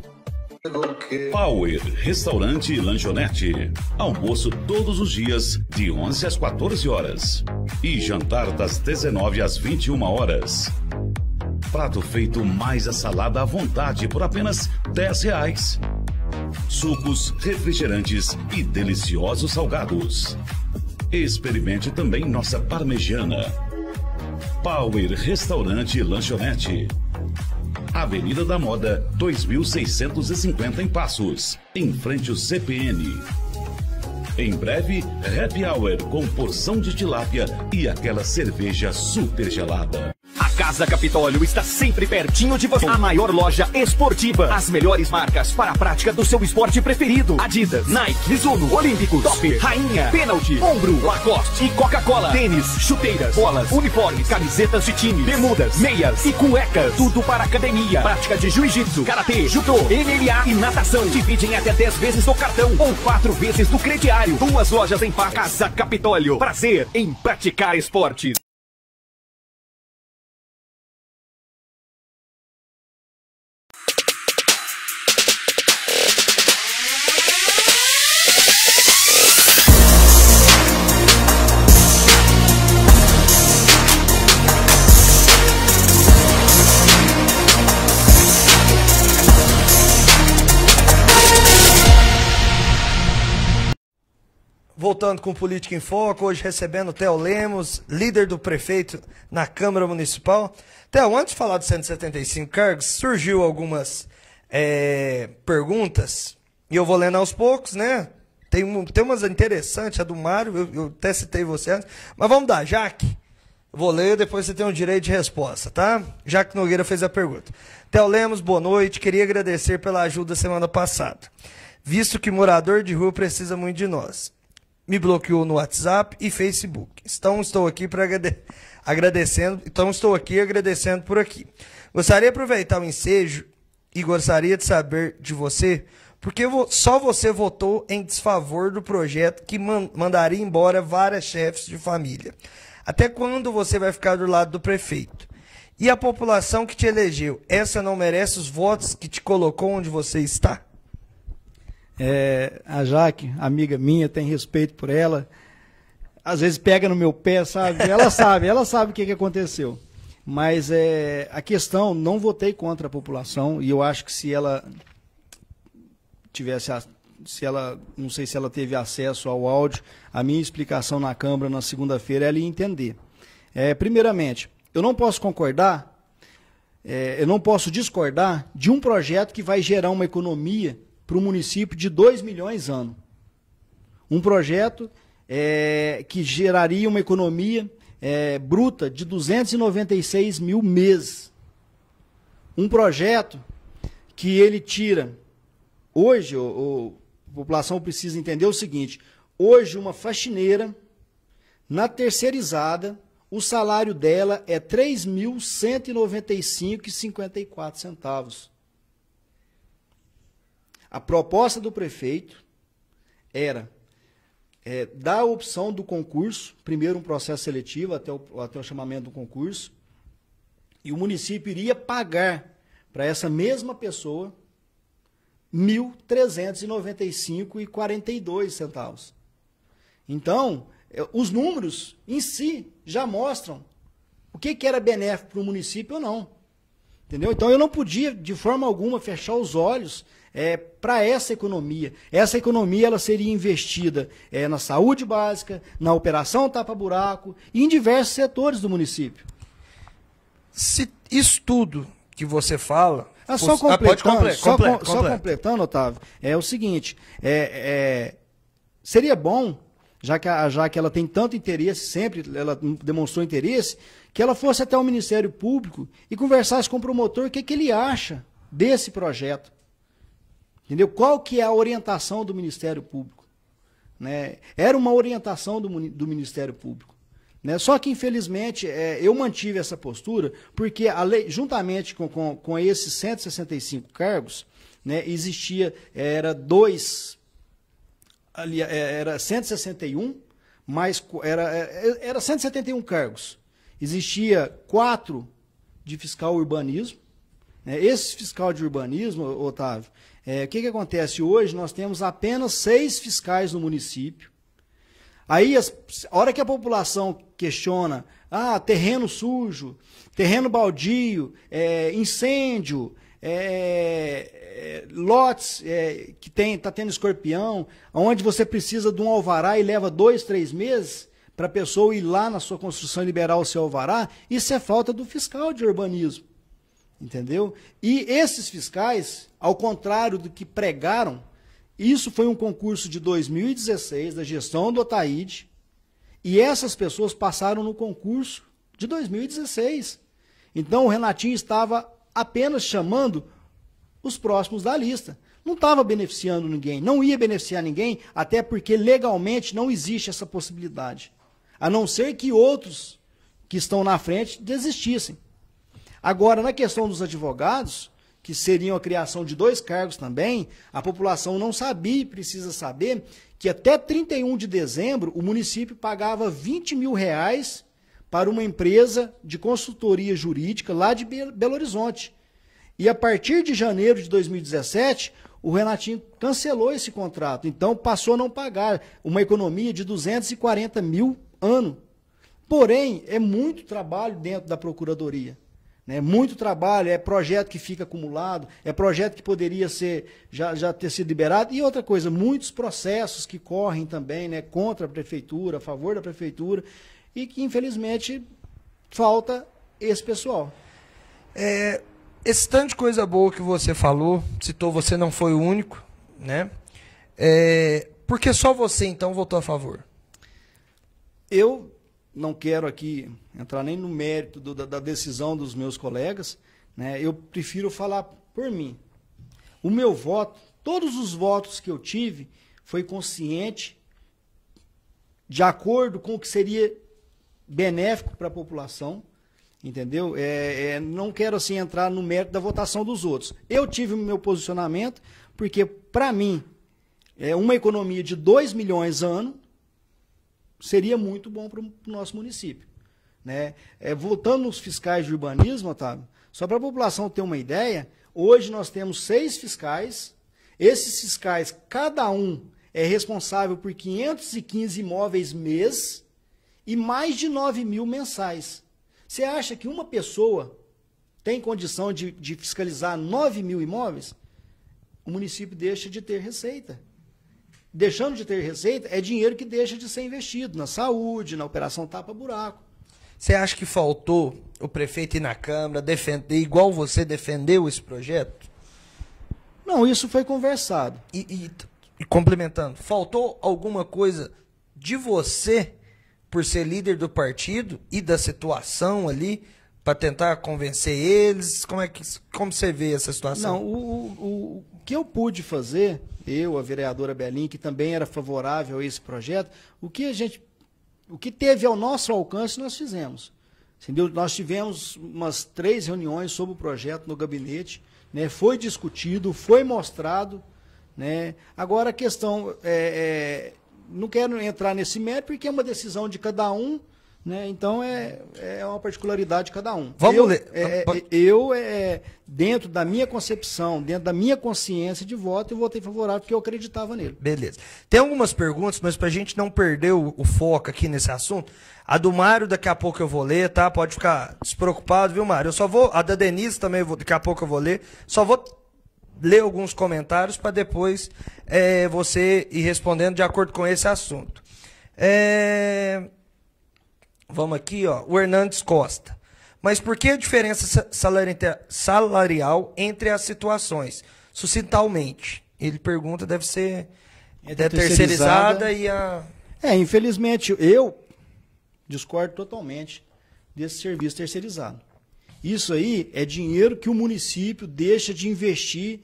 Power Restaurante e Lanchonete. Almoço todos os dias, de 11 às 14 horas. E jantar das 19 às 21 horas. Prato feito mais a salada à vontade por apenas 10 reais sucos, refrigerantes e deliciosos salgados. Experimente também nossa parmegiana. Power Restaurante e Lanchonete. Avenida da Moda, 2650 em Passos, em frente ao CPN. Em breve, happy hour com porção de tilápia e aquela cerveja super gelada. Casa Capitólio está sempre pertinho de você. A maior loja esportiva. As melhores marcas para a prática do seu esporte preferido. Adidas, Nike, Mizuno, Olímpicos, Top, Rainha, Pênalti, Ombro, Lacoste e Coca-Cola. Tênis, chuteiras, bolas, uniformes, camisetas de time, bermudas, meias e cuecas. Tudo para academia. Prática de jiu-jitsu, karatê, judô, MMA e natação. Dividem até 10 vezes do cartão ou 4 vezes do crediário. Duas lojas em par. Casa Capitólio. Prazer em praticar esportes. voltando com Política em Foco, hoje recebendo o Theo Lemos, líder do prefeito na Câmara Municipal. Theo, antes de falar dos 175 cargos, surgiu algumas é, perguntas, e eu vou lendo aos poucos, né? Tem, um, tem umas interessantes, a do Mário, eu, eu até citei você antes, mas vamos dar, Jaque. Vou ler, depois você tem o direito de resposta, tá? Jaque Nogueira fez a pergunta. Theo Lemos, boa noite. Queria agradecer pela ajuda semana passada, visto que morador de rua precisa muito de nós me bloqueou no WhatsApp e Facebook. Então estou aqui para agradecendo, então estou aqui agradecendo por aqui. Gostaria de aproveitar o ensejo e gostaria de saber de você porque só você votou em desfavor do projeto que mandaria embora várias chefes de família. Até quando você vai ficar do lado do prefeito? E a população que te elegeu, essa não merece os votos que te colocou onde você está? É, a Jaque, amiga minha, tem respeito por ela. Às vezes pega no meu pé, sabe? Ela sabe, ela sabe o que, que aconteceu. Mas é, a questão, não votei contra a população e eu acho que se ela tivesse, se ela, não sei se ela teve acesso ao áudio, a minha explicação na Câmara na segunda-feira, é ela ia entender. É, primeiramente, eu não posso concordar, é, eu não posso discordar de um projeto que vai gerar uma economia para o município de 2 milhões ano. Um projeto é, que geraria uma economia é, bruta de 296 mil meses. Um projeto que ele tira. Hoje, o, o, a população precisa entender o seguinte: hoje, uma faxineira, na terceirizada, o salário dela é R$ 3.195,54. A proposta do prefeito era é, dar a opção do concurso, primeiro um processo seletivo até o, até o chamamento do concurso, e o município iria pagar para essa mesma pessoa R$ 1.395,42 centavos. Então, é, os números em si já mostram o que, que era benéfico para o município ou não. Entendeu? Então eu não podia, de forma alguma, fechar os olhos é, para essa economia. Essa economia ela seria investida é, na saúde básica, na operação tapa-buraco e em diversos setores do município. Se isso tudo que você fala. Ah, só fosse... Ah, completando, ah, só, com, só, completando, Otávio, é o seguinte: é, é seria bom já que, já que ela tem tanto interesse, sempre ela demonstrou interesse, que ela fosse até o Ministério Público e conversasse com o promotor o que, que ele acha desse projeto. Entendeu? Qual que é a orientação do Ministério Público? Né? Era uma orientação do, do Ministério Público. Né? Só que, infelizmente, é, eu mantive essa postura, porque a lei, juntamente com, com, com esses 165 cargos, né, existia, era dois, ali, é, era 161, mais, era, é, é, era 171 cargos. Existia quatro de fiscal urbanismo. Né? Esse fiscal de urbanismo, Otávio, é, o que, que acontece? Hoje nós temos apenas seis fiscais no município. Aí, as, a hora que a população questiona, ah, terreno sujo, terreno baldio, é, incêndio, é, é lotes é, que está tendo escorpião, onde você precisa de um alvará e leva dois, três meses para a pessoa ir lá na sua construção e liberar o seu alvará, isso é falta do fiscal de urbanismo. Entendeu? E esses fiscais, ao contrário do que pregaram, isso foi um concurso de 2016 da gestão do Otaíde, e essas pessoas passaram no concurso de 2016. Então o Renatinho estava apenas chamando os próximos da lista. Não estava beneficiando ninguém, não ia beneficiar ninguém, até porque legalmente não existe essa possibilidade. A não ser que outros que estão na frente desistissem. Agora, na questão dos advogados, que seriam a criação de dois cargos também, a população não sabia e precisa saber que até 31 de dezembro o município pagava 20 mil reais para uma empresa de consultoria jurídica lá de Belo Horizonte. E a partir de janeiro de 2017, o Renatinho cancelou esse contrato, então passou a não pagar uma economia de 240 mil ano. Porém, é muito trabalho dentro da Procuradoria. Né? Muito trabalho, é projeto que fica acumulado, é projeto que poderia ser já, já ter sido liberado. E outra coisa, muitos processos que correm também né? contra a prefeitura, a favor da prefeitura, e que infelizmente falta esse pessoal. É, esse tanto de coisa boa que você falou, citou, você não foi o único, né? É, porque só você então votou a favor? Eu não quero aqui entrar nem no mérito do, da, da, decisão dos meus colegas, né? eu prefiro falar por mim. O meu voto, todos os votos que eu tive, foi consciente, de acordo com o que seria benéfico para a população, entendeu? É, é, não quero assim entrar no mérito da votação dos outros. Eu tive o meu posicionamento, porque para mim, é uma economia de 2 milhões ano seria muito bom para o nosso município. Né? É, voltando nos fiscais de urbanismo, Otávio, só para a população ter uma ideia, hoje nós temos seis fiscais. Esses fiscais, cada um é responsável por 515 imóveis mês e mais de 9 mil mensais. Você acha que uma pessoa tem condição de, de fiscalizar 9 mil imóveis? O município deixa de ter receita deixando de ter receita é dinheiro que deixa de ser investido na saúde, na operação tapa-buraco. Você acha que faltou o prefeito ir na Câmara defender, igual você defendeu esse projeto? Não, isso foi conversado. E, e, e complementando, faltou alguma coisa de você, por ser líder do partido e da situação ali, para tentar convencer eles? Como é que como você vê essa situação? Não, o, o, o que eu pude fazer, eu, a vereadora Belim, que também era favorável a esse projeto, o que a gente, o que teve ao nosso alcance nós fizemos. Entendeu? Nós tivemos umas três reuniões sobre o projeto no gabinete, né? Foi discutido, foi mostrado, né? Agora a questão é, é, não quero entrar nesse mérito porque é uma decisão de cada um né? Então é, é uma particularidade de cada um. Vamos eu, ler. É, é, eu, é, dentro da minha concepção, dentro da minha consciência de voto, eu votei favorável porque eu acreditava nele. Beleza. Tem algumas perguntas, mas para a gente não perder o, o, foco aqui nesse assunto, a do Mário daqui a pouco eu vou ler, tá? Pode ficar despreocupado, viu, Mário? Eu só vou. A da Denise também vou, daqui a pouco eu vou ler. Só vou ler alguns comentários para depois é, você ir respondendo de acordo com esse assunto. É. Vamos aqui, ó. O Hernandes Costa. Mas por que a diferença salarial entre as situações? Sucintalmente. Ele pergunta, deve ser é terceirizada, é terceirizada e a. É, infelizmente, eu discordo totalmente desse serviço terceirizado. Isso aí é dinheiro que o município deixa de investir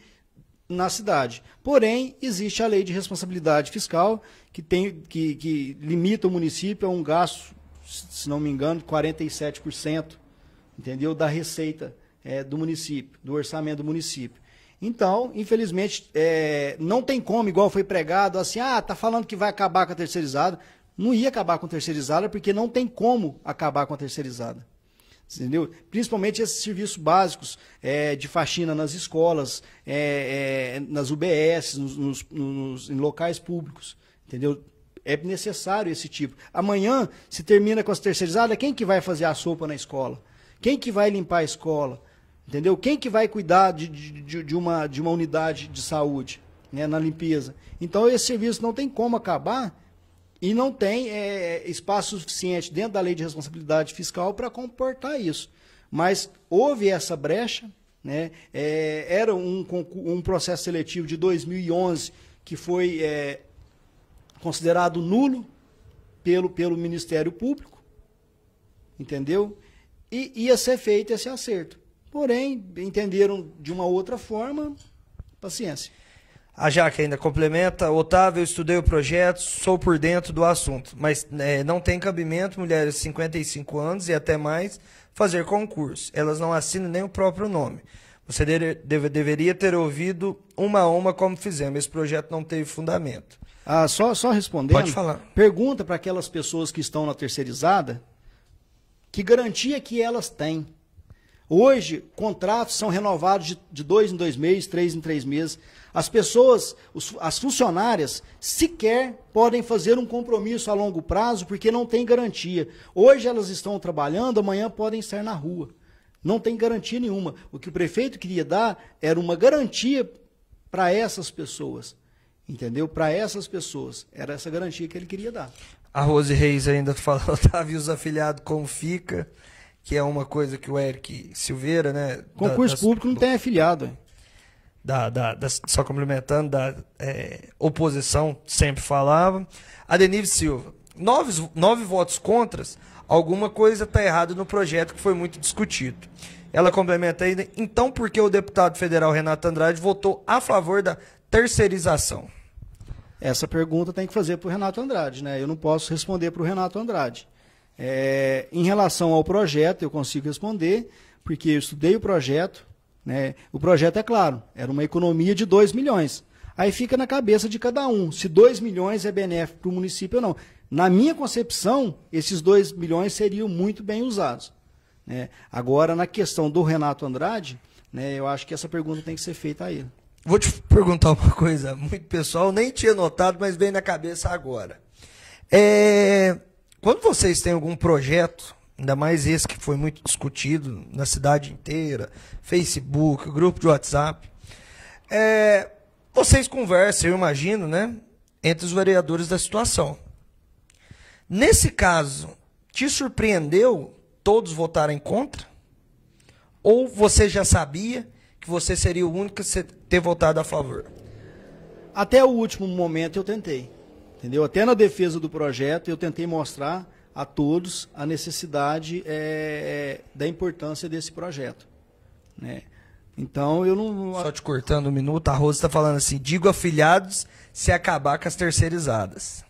na cidade. Porém, existe a lei de responsabilidade fiscal que, tem, que, que limita o município a um gasto se não me engano, 47%, entendeu? Da receita é, do município, do orçamento do município. Então, infelizmente, é, não tem como, igual foi pregado, assim, ah, tá falando que vai acabar com a terceirizada. Não ia acabar com a terceirizada, porque não tem como acabar com a terceirizada. Entendeu? Principalmente esses serviços básicos é, de faxina nas escolas, é, é nas UBS, nos, nos, nos, em locais públicos. Entendeu? É necessário esse tipo. Amanhã, se termina com as terceirizadas, quem que vai fazer a sopa na escola? Quem que vai limpar a escola? Entendeu? Quem que vai cuidar de, de, de uma, de uma unidade de saúde né, na limpeza? Então, esse serviço não tem como acabar e não tem é, é espaço suficiente dentro da lei de responsabilidade fiscal para comportar isso. Mas houve essa brecha, né? É, era um, um processo seletivo de 2011 que foi é, considerado nulo pelo, pelo Ministério Público, entendeu? E ia ser feito esse acerto. Porém, entenderam de uma outra forma, paciência. A Jaque ainda complementa, Otávio, eu estudei o projeto, sou por dentro do assunto, mas é, não tem cabimento mulheres de 55 anos e até mais fazer concurso. Elas não assinam nem o próprio nome. Você deve, deveria ter ouvido uma a uma como fizemos. Esse projeto não teve fundamento. Ah, só, só respondendo. Pode falar. Pergunta para aquelas pessoas que estão na terceirizada que garantia que elas têm. Hoje, contratos são renovados de, de dois em dois meses, três em três meses. As pessoas, os, as funcionárias, sequer podem fazer um compromisso a longo prazo porque não tem garantia. Hoje elas estão trabalhando, amanhã podem estar na rua. Não tem garantia nenhuma. O que o prefeito queria dar era uma garantia para essas pessoas. Entendeu? Para essas pessoas, era essa garantia que ele queria dar. A Rose Reis ainda falou, Otávio, os afiliados como fica, que é uma coisa que o Eric Silveira, né? Concurso da, das, público não tem afiliado. Da, da, só complementando, da é, oposição sempre falava. A Denise Silva, nove, nove votos contras, alguma coisa está errada no projeto que foi muito discutido. Ela complementa ainda, então por que o deputado federal Renato Andrade votou a favor da terceirização? Essa pergunta tem que fazer para o Renato Andrade, né? Eu não posso responder para o Renato Andrade. É, em relação ao projeto, eu consigo responder, porque eu estudei o projeto. Né? O projeto, é claro, era uma economia de 2 milhões. Aí fica na cabeça de cada um se 2 milhões é benéfico para o município ou não. Na minha concepção, esses 2 milhões seriam muito bem usados. Né? Agora, na questão do Renato Andrade, né, eu acho que essa pergunta tem que ser feita a ele. Vou te perguntar uma coisa muito pessoal, nem tinha notado, mas vem na cabeça agora. É, quando vocês têm algum projeto, ainda mais esse que foi muito discutido na cidade inteira, Facebook, grupo de WhatsApp, é, vocês conversam, eu imagino, né, entre os vereadores da situação. Nesse caso, te surpreendeu todos votarem contra? Ou você já sabia que você seria o único a ter votado a favor? Até o último momento eu tentei. Entendeu? Até na defesa do projeto eu tentei mostrar a todos a necessidade é, da importância desse projeto. Né? Então eu não. Só te cortando um minuto, a Rosa está falando assim: digo afiliados se acabar com as terceirizadas.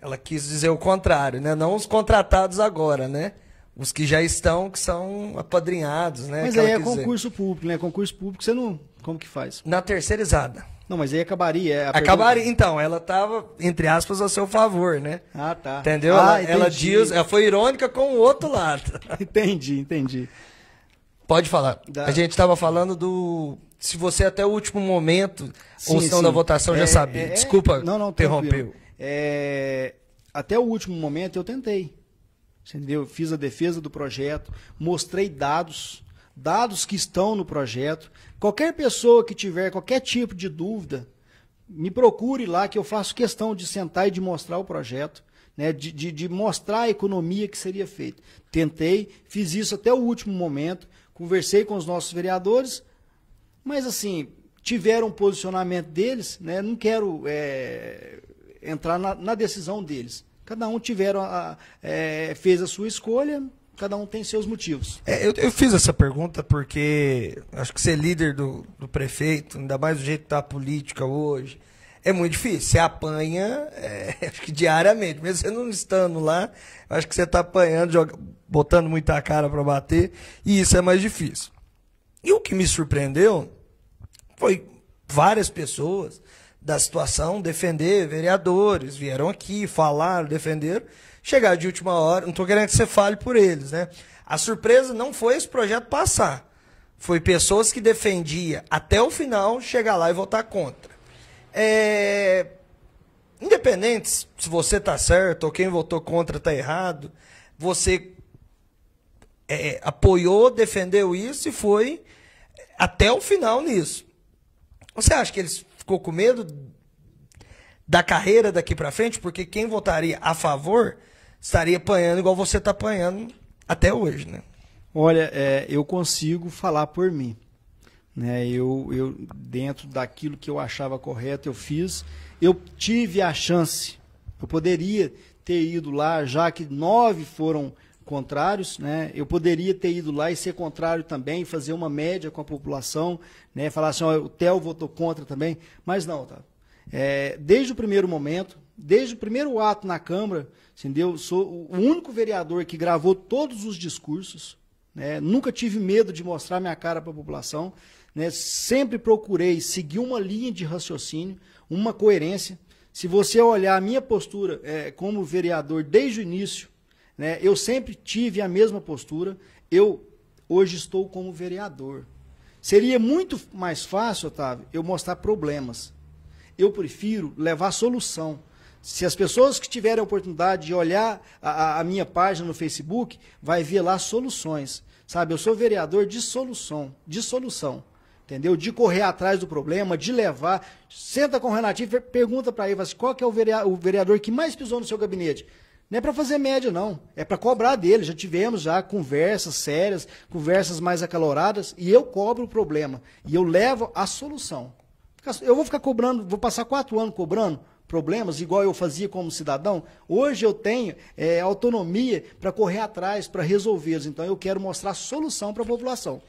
Ela quis dizer o contrário, né? Não os contratados agora, né? os que já estão, que são apadrinhados, né? Mas aí é concurso público, né? Concurso público, você não. Como que faz? Na terceirizada. Não, mas aí acabaria. É acabaria, pergunta... então, ela estava, entre aspas, a seu favor, né? Ah, tá. Entendeu? Ah, ela, ela, diz, ela foi irônica com o outro lado. entendi, entendi. Pode falar. A gente estava falando do. Se você até o último momento, ou se não da votação, é, já sabia. É, é, Desculpa, não, não, interrompeu. É, até o último momento eu tentei. Entendeu? Fiz a defesa do projeto, mostrei dados, dados que estão no projeto. Qualquer pessoa que tiver qualquer tipo de dúvida, me procure lá que eu faço questão de sentar e de mostrar o projeto, né? de, de, de mostrar a economia que seria feita. Tentei, fiz isso até o último momento, conversei com os nossos vereadores, mas assim, tiveram um posicionamento deles, né? não quero é, entrar na, na decisão deles. Cada um tiveram a, é, fez a sua escolha, cada um tem seus motivos. É, eu, eu, fiz essa pergunta porque acho que ser líder do, do prefeito, ainda mais do jeito que está a política hoje, é muito difícil. Você apanha, é, acho que diariamente, mesmo você não estando lá, acho que você está apanhando, joga, botando muita cara para bater, e isso é mais difícil. E o que me surpreendeu foi várias pessoas da situação, defender vereadores, vieram aqui, falaram, defenderam. Chegar de última hora, não estou querendo que você fale por eles, né? A surpresa não foi esse projeto passar. Foi pessoas que defendia até o final chegar lá e votar contra. É... Independente se você tá certo ou quem votou contra tá errado, você é, apoiou, defendeu isso e foi até o final nisso. Você acha que eles ficou com medo da carreira daqui para frente, porque quem votaria a favor estaria apanhando igual você está apanhando até hoje, né? Olha, é, eu consigo falar por mim. Né? Eu, eu, dentro daquilo que eu achava correto, eu fiz. Eu tive a chance, eu poderia ter ido lá, já que nove foram contrários, né? Eu poderia ter ido lá e ser contrário também, fazer uma média com a população, né? Falar assim, ó, o Theo votou contra também, mas não, tá? É, desde o primeiro momento, desde o primeiro ato na Câmara, entendeu? Assim, sou o único vereador que gravou todos os discursos, né? Nunca tive medo de mostrar minha cara para a população, né? Sempre procurei seguir uma linha de raciocínio, uma coerência. Se você olhar a minha postura é, como vereador desde o início né? Eu sempre tive a mesma postura. Eu hoje estou como vereador. Seria muito mais fácil, Otávio, eu mostrar problemas. Eu prefiro levar solução. Se as pessoas que tiverem a oportunidade de olhar a, a minha página no Facebook, vai ver lá soluções. Sabe, eu sou vereador de solução, de solução entendeu? De correr atrás do problema, de levar. Senta com o Renatinho, pergunta para ele, assim, qual que é o vereador que mais pisou no seu gabinete? Não é para fazer média, não. É para cobrar dele. Já tivemos já conversas sérias, conversas mais acaloradas, e eu cobro o problema. E eu levo a solução. Eu vou ficar cobrando, vou passar quatro anos cobrando problemas, igual eu fazia como cidadão. Hoje eu tenho é, autonomia para correr atrás, para resolvê-los. Então eu quero mostrar solução para a população.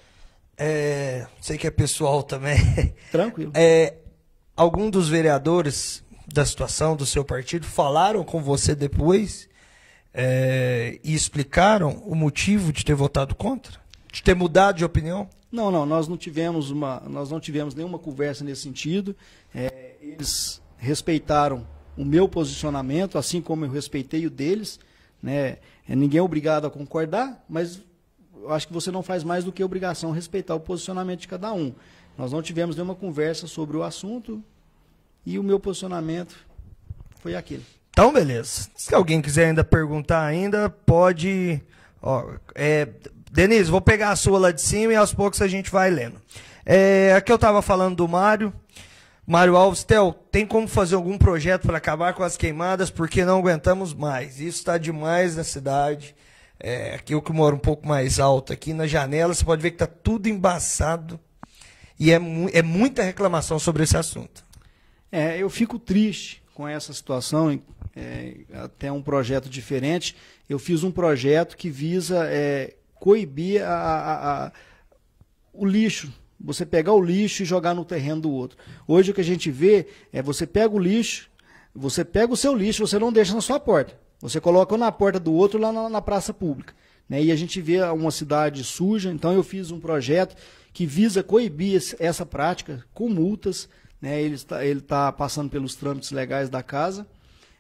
É, sei que é pessoal também. Tranquilo. É, algum dos vereadores da situação do seu partido, falaram com você depois é, e explicaram o motivo de ter votado contra? De ter mudado de opinião? Não, não, nós não tivemos uma, nós não tivemos nenhuma conversa nesse sentido. É, eles respeitaram o meu posicionamento, assim como eu respeitei o deles. Né? É, ninguém é obrigado a concordar, mas eu acho que você não faz mais do que obrigação respeitar o posicionamento de cada um. Nós não tivemos nenhuma conversa sobre o assunto, e o meu posicionamento foi aquele. Então, beleza. Se alguém quiser ainda perguntar ainda, pode. Ó, é... Denise, vou pegar a sua lá de cima e aos poucos a gente vai lendo. É, aqui eu estava falando do Mário. Mário Alves, Tel, tem como fazer algum projeto para acabar com as queimadas? Porque não aguentamos mais. Isso está demais na cidade. É, aqui eu que moro um pouco mais alto aqui, na janela, você pode ver que está tudo embaçado. E é, mu é muita reclamação sobre esse assunto. É, eu fico triste com essa situação, é, até um projeto diferente. Eu fiz um projeto que visa é, coibir a, a, a, o lixo. Você pegar o lixo e jogar no terreno do outro. Hoje o que a gente vê é você pega o lixo, você pega o seu lixo, você não deixa na sua porta. Você coloca na porta do outro lá na, na praça pública. Né? E a gente vê uma cidade suja, então eu fiz um projeto que visa coibir essa prática com multas, né, ele está, ele tá passando pelos trâmites legais da casa.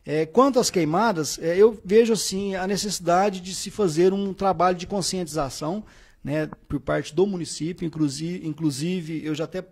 É, quanto às queimadas, é, eu vejo assim a necessidade de se fazer um trabalho de conscientização né, por parte do município, inclusive, inclusive eu já até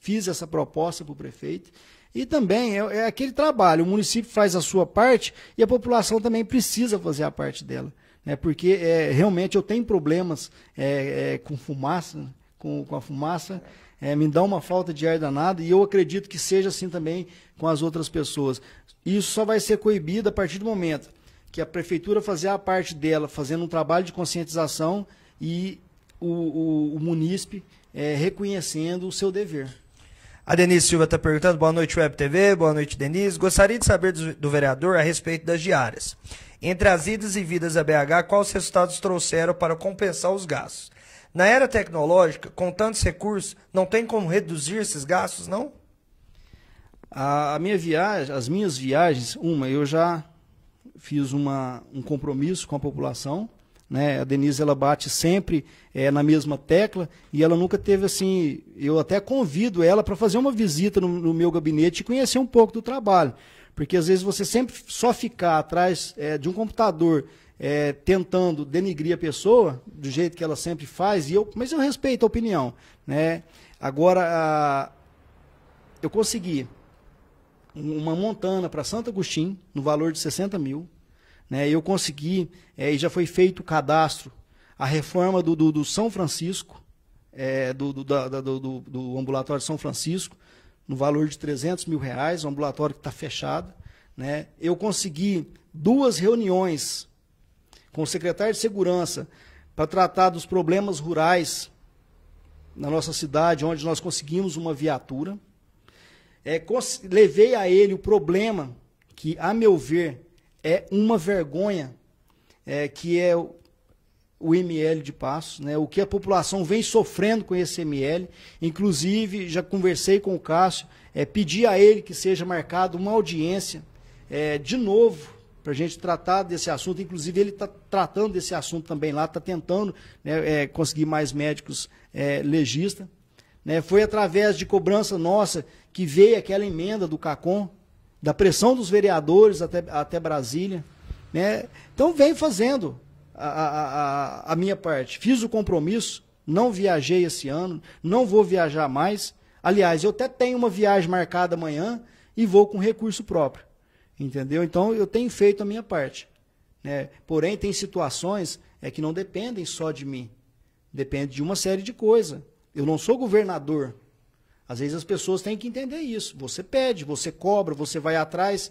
fiz essa proposta para o prefeito. E também é, é, aquele trabalho, o município faz a sua parte e a população também precisa fazer a parte dela. Né, porque é, realmente eu tenho problemas é, é, com fumaça, com, com a fumaça é, me dá uma falta de ar danada e eu acredito que seja assim também com as outras pessoas. Isso só vai ser coibido a partir do momento que a prefeitura fazer a parte dela, fazendo um trabalho de conscientização e o, o, o munícipe é, reconhecendo o seu dever. A Denise Silva está perguntando, boa noite Web TV, boa noite Denise. Gostaria de saber do, do vereador a respeito das diárias. Entre as idas e vidas a BH, quais resultados trouxeram para compensar os gastos? Na era tecnológica, com tantos recursos, não tem como reduzir esses gastos, não? A, a minha viagem, as minhas viagens, uma, eu já fiz uma, um compromisso com a população né? A Denise ela bate sempre é, na mesma tecla e ela nunca teve assim. Eu até convido ela para fazer uma visita no, no, meu gabinete e conhecer um pouco do trabalho, porque às vezes você sempre só ficar atrás é, de um computador é, tentando denigrir a pessoa do jeito que ela sempre faz. E eu, mas eu respeito a opinião, né? Agora a, eu consegui uma montana para Santo Agostinho no valor de 60 mil né? Eu consegui, é, e já foi feito o cadastro, a reforma do, do, do São Francisco, é, do, do, da, do, do, ambulatório São Francisco, no valor de 300 mil reais, o ambulatório que está fechado. Né? Eu consegui duas reuniões com o secretário de Segurança para tratar dos problemas rurais na nossa cidade, onde nós conseguimos uma viatura. É, levei a ele o problema que, a meu ver, é uma vergonha é, que é o ML de Passos, né? o que a população vem sofrendo com esse ML. Inclusive, já conversei com o Cássio, é, pedi a ele que seja marcada uma audiência é, de novo para a gente tratar desse assunto. Inclusive, ele está tratando desse assunto também lá, está tentando né, é, conseguir mais médicos é, legistas. Né? Foi através de cobrança nossa que veio aquela emenda do CACOM, da pressão dos vereadores até, até Brasília. Né? Então, vem fazendo a, a, a, a minha parte. Fiz o compromisso, não viajei esse ano, não vou viajar mais. Aliás, eu até tenho uma viagem marcada amanhã e vou com recurso próprio. Entendeu? Então, eu tenho feito a minha parte. Né? Porém, tem situações é que não dependem só de mim. Depende de uma série de coisas. Eu não sou governador, às vezes as pessoas têm que entender isso. Você pede, você cobra, você vai atrás,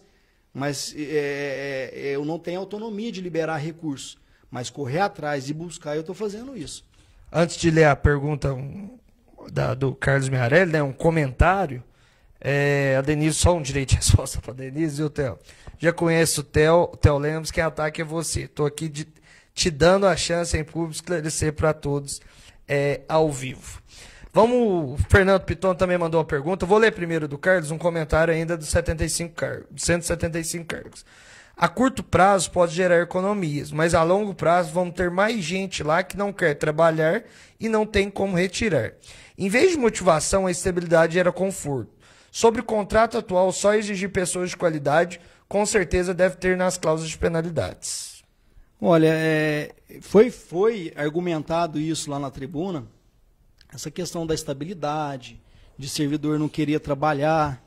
mas é, é, é eu não tenho autonomia de liberar recursos. Mas correr atrás e buscar, eu estou fazendo isso. Antes de ler a pergunta da, do Carlos Miarelli, né, um comentário, é, a Denise, só um direito de resposta para a Denise e o Theo. Já conheço o Theo, o Theo Lemos, quem ataque é você. Estou aqui de, te dando a chance em público esclarecer para todos é, ao vivo. Vamos, o Fernando Piton também mandou uma pergunta. Vou ler primeiro do Carlos um comentário ainda dos 75 cargos, 175 cargos. A curto prazo pode gerar economias, mas a longo prazo vamos ter mais gente lá que não quer trabalhar e não tem como retirar. Em vez de motivação, a estabilidade era conforto. Sobre o contrato atual, só exigir pessoas de qualidade, com certeza deve ter nas cláusulas de penalidades. Olha, é, foi, foi argumentado isso lá na tribuna essa questão da estabilidade, de servidor não querer trabalhar.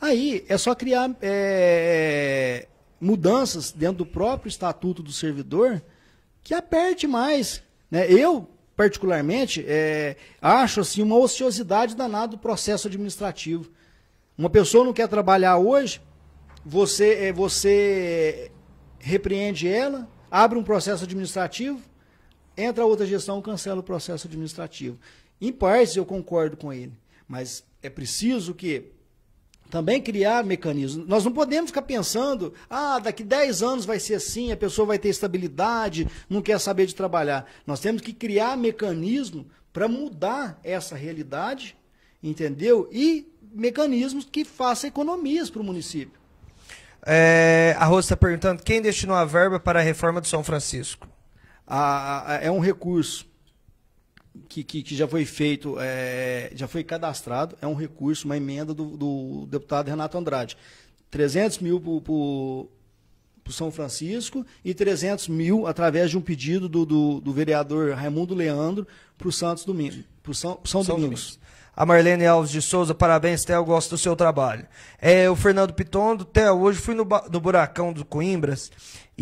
Aí é só criar é, é, mudanças dentro do próprio estatuto do servidor que aperte mais. Né? Eu, particularmente, é, acho assim, uma ociosidade danada do processo administrativo. Uma pessoa não quer trabalhar hoje, você, é, você repreende ela, abre um processo administrativo, entra outra gestão, cancela o processo administrativo. Em partes eu concordo com ele, mas é preciso que também criar mecanismos. Nós não podemos ficar pensando, ah, daqui 10 anos vai ser assim, a pessoa vai ter estabilidade, não quer saber de trabalhar. Nós temos que criar mecanismo para mudar essa realidade, entendeu? E mecanismos que façam economias para o município. É, a Rosa está perguntando quem destinou a verba para a reforma do São Francisco? a, a, é um recurso que, que, que já foi feito, é, já foi cadastrado, é um recurso, uma emenda do, do deputado Renato Andrade. 300 mil para o São Francisco e 300 mil através de um pedido do, do, do vereador Raimundo Leandro para o Santos Domingo, para São, São, São Domingos. Domingos. A Marlene Alves de Souza, parabéns, Theo, gosto do seu trabalho. É, o Fernando Pitondo, Theo, hoje fui no, no Buracão do Coimbras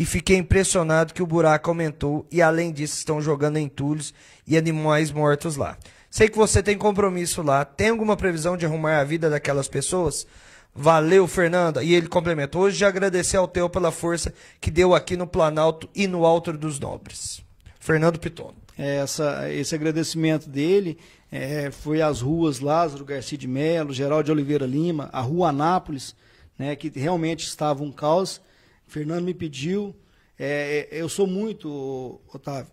e fiquei impressionado que o buraco aumentou e além disso estão jogando entulhos e animais mortos lá. Sei que você tem compromisso lá, tem alguma previsão de arrumar a vida daquelas pessoas? Valeu, Fernanda. E ele complementou hoje de agradecer ao Teu pela força que deu aqui no Planalto e no Alto dos Nobres. Fernando Pitono. É, essa, esse agradecimento dele é, foi às ruas Lázaro Garcia de Melo, Geraldo de Oliveira Lima, a Rua Anápolis, né, que realmente estava um caos Fernando me pediu. É, é, eu sou muito, Otávio,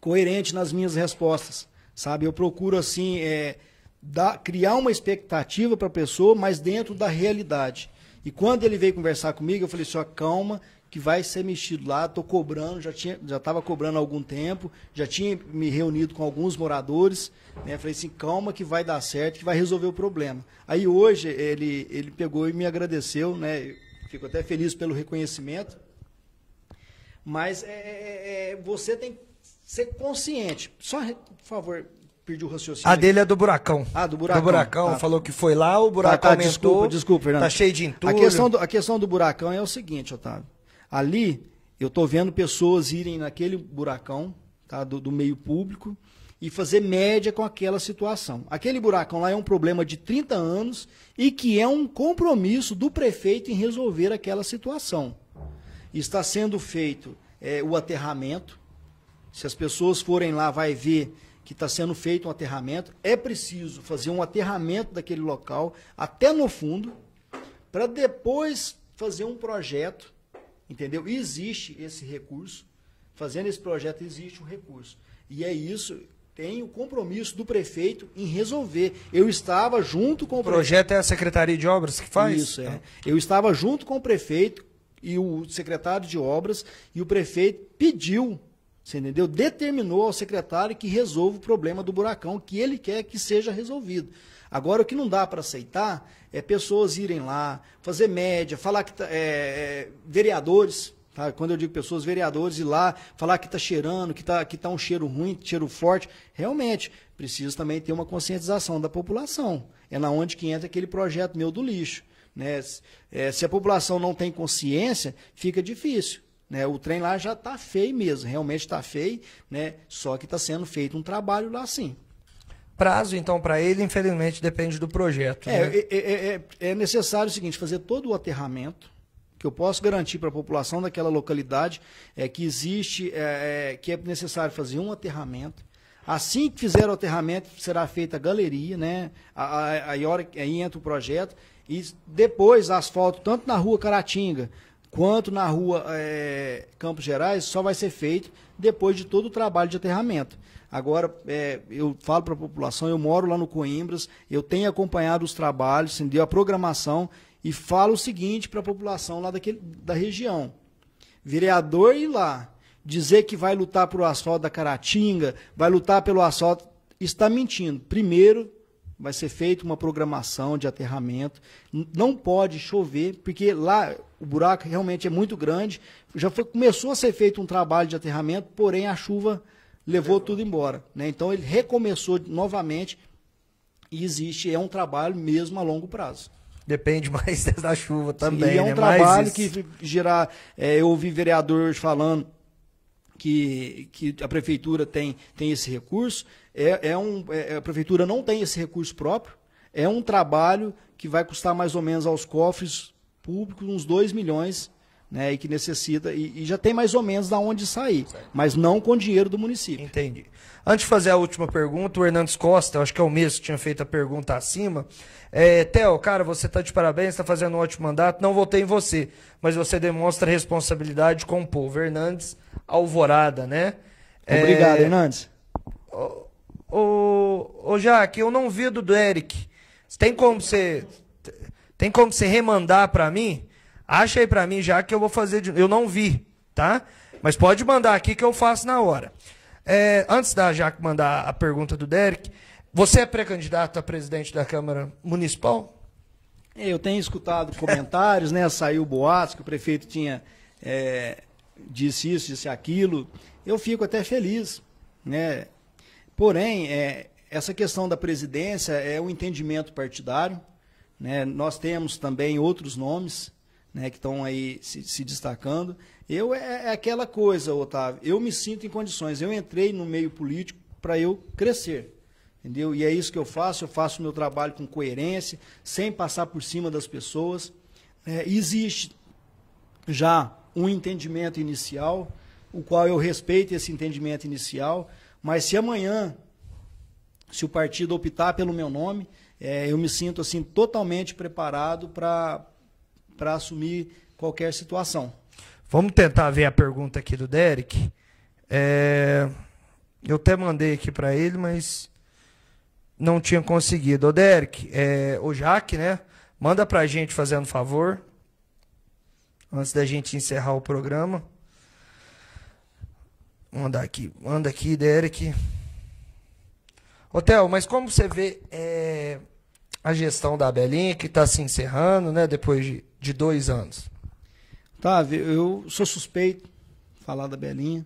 coerente nas minhas respostas, sabe? Eu procuro, assim, é, dar, criar uma expectativa para a pessoa, mas dentro da realidade. E quando ele veio conversar comigo, eu falei assim, ó, calma, que vai ser mexido lá, estou cobrando, já já estava cobrando há algum tempo, já tinha me reunido com alguns moradores, né? Falei assim, calma que vai dar certo, que vai resolver o problema. Aí hoje ele, ele pegou e me agradeceu, né? Fico até feliz pelo reconhecimento. Mas é é, é, é, você tem que ser consciente. Só, por favor, perdi o raciocínio. A dele é do buracão. Ah, do buracão. Do buracão, tá. falou que foi lá, o buracão tá, tá, aumentou. Desculpa, desculpa, Fernando. Tá cheio de entulho. A questão, do, a questão do buracão é o seguinte, Otávio. Ali, eu tô vendo pessoas irem naquele buracão, tá, do, do meio público, e fazer média com aquela situação. Aquele buracão lá é um problema de 30 anos e que é um compromisso do prefeito em resolver aquela situação. Está sendo feito é, o aterramento. Se as pessoas forem lá, vai ver que está sendo feito um aterramento. É preciso fazer um aterramento daquele local até no fundo, para depois fazer um projeto, entendeu? existe esse recurso. Fazendo esse projeto existe um recurso. E é isso tem o compromisso do prefeito em resolver. Eu estava junto com o, o projeto prefeito. é a Secretaria de Obras que faz? Isso, é. Ah. Eu estava junto com o prefeito e o secretário de Obras e o prefeito pediu, você entendeu? Determinou ao secretário que resolva o problema do buracão que ele quer que seja resolvido. Agora, o que não dá para aceitar é pessoas irem lá, fazer média, falar que. Tá, é, é, vereadores Tá? Quando eu digo pessoas, vereadores, ir lá, falar que está cheirando, que está que tá um cheiro ruim, cheiro forte, realmente, precisa também ter uma conscientização da população. É na onde que entra aquele projeto meu do lixo. Né? É, se a população não tem consciência, fica difícil. Né? O trem lá já está feio mesmo, realmente está feio, né? só que está sendo feito um trabalho lá sim. Prazo, então, para ele, infelizmente, depende do projeto. É, né? é, é, é, é necessário o seguinte, fazer todo o aterramento, que eu posso garantir para a população daquela localidade é que existe, é, é, que é necessário fazer um aterramento. Assim que fizer o aterramento, será feita a galeria, né? Aí, aí entra o projeto. E depois, asfalto, tanto na rua Caratinga quanto na rua é, Campos Gerais, só vai ser feito depois de todo o trabalho de aterramento. Agora, é, eu falo para a população, eu moro lá no Coimbras, eu tenho acompanhado os trabalhos, deu a programação, e fala o seguinte para a população lá daquele, da região. Vereador ir lá dizer que vai lutar pelo asfalto da Caratinga, vai lutar pelo asfalto, está mentindo. Primeiro, vai ser feita uma programação de aterramento. Não pode chover, porque lá o buraco realmente é muito grande. Já foi, começou a ser feito um trabalho de aterramento, porém a chuva levou tudo embora. Né? Então ele recomeçou novamente e existe, é um trabalho mesmo a longo prazo depende mais da chuva também. E é um né? trabalho Mas... que gerar. É, eu ouvi vereadores falando que, que a prefeitura tem, tem esse recurso. É, é um, é, a prefeitura não tem esse recurso próprio. É um trabalho que vai custar mais ou menos aos cofres públicos uns 2 milhões né, e que necessita, e, e, já tem mais ou menos da onde sair, certo. mas não com dinheiro do município. Entendi. Antes de fazer a última pergunta, o Hernandes Costa, acho que é o mesmo que tinha feito a pergunta acima. É, Theo, cara, você está de parabéns, está fazendo um ótimo mandato, não votei em você, mas você demonstra responsabilidade com o povo. Hernandes Alvorada, né? É, Obrigado, é... Hernandes. Ô, o ô, Jaque, eu não vi do Eric. Tem como você. Tem como você remandar para mim? Acha aí para mim já que eu vou fazer. De... Eu não vi, tá? Mas pode mandar aqui que eu faço na hora. É, antes da Jaque mandar a pergunta do Derek, você é pré-candidato a presidente da Câmara Municipal? Eu tenho escutado comentários, né? Saiu boatos que o prefeito tinha é, disse isso, disse aquilo. Eu fico até feliz, né? Porém, é, essa questão da presidência é um entendimento partidário. Né? Nós temos também outros nomes né, que estão aí se, se, destacando. Eu é, é aquela coisa, Otávio, eu me sinto em condições. Eu entrei no meio político para eu crescer. Entendeu? E é isso que eu faço, eu faço o meu trabalho com coerência, sem passar por cima das pessoas. É, existe já um entendimento inicial, o qual eu respeito esse entendimento inicial, mas se amanhã, se o partido optar pelo meu nome, é, eu me sinto assim totalmente preparado para para assumir qualquer situação. Vamos tentar ver a pergunta aqui do Derek. É... Eu até mandei aqui para ele, mas não tinha conseguido. Ô Derek, é... o Jaque, né? Manda para a gente fazendo favor, antes da gente encerrar o programa. Vou aqui, manda aqui, Derek. Theo, mas como você vê é, a gestão da Belinha, que está se encerrando, né, depois de, de dois anos? Otávio, eu sou suspeito falar da Belinha,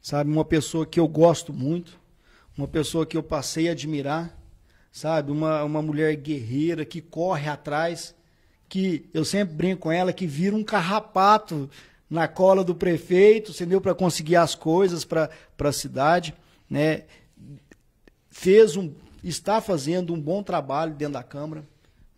sabe? Uma pessoa que eu gosto muito, uma pessoa que eu passei a admirar, sabe? Uma, uma mulher guerreira que corre atrás, que eu sempre brinco com ela, que vira um carrapato na cola do prefeito, entendeu? Para conseguir as coisas para a cidade, né? Fez um está fazendo um bom trabalho dentro da Câmara,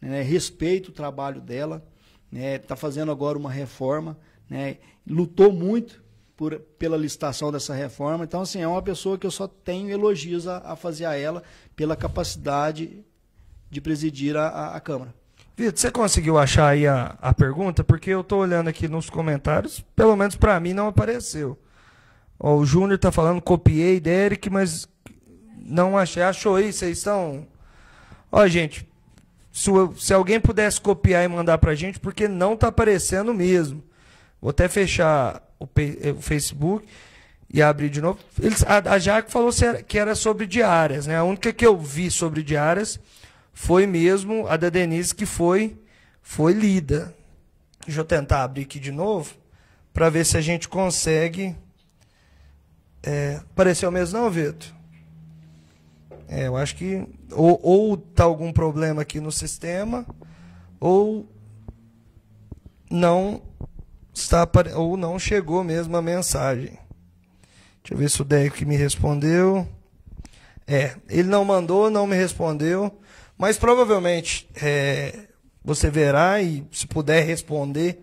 né, respeito o trabalho dela, está né, tá fazendo agora uma reforma, né, lutou muito por, pela licitação dessa reforma. Então, assim, é uma pessoa que eu só tenho elogios a, a fazer a ela pela capacidade de presidir a, a Câmara. Vitor, você conseguiu achar aí a, a pergunta? Porque eu estou olhando aqui nos comentários, pelo menos para mim não apareceu. Ó, o Júnior está falando, copiei Derek, mas não achei. Achou aí? Vocês estão. Ó, gente, se, se, alguém pudesse copiar e mandar pra gente, porque não tá aparecendo mesmo. Vou até fechar o, eh, o Facebook e abrir de novo. Eles, a, a Jaco falou que era sobre diárias, né? A única que eu vi sobre diárias foi mesmo a da Denise que foi foi lida. Deixa eu tentar abrir aqui de novo para ver se a gente consegue. É, apareceu mesmo não, Vitor? É, eu acho que ou, ou tá algum problema aqui no sistema, ou não está ou não chegou mesmo a mensagem. Deixa eu ver se o Deco que me respondeu. É, ele não mandou, não me respondeu, mas provavelmente é, você verá e se puder responder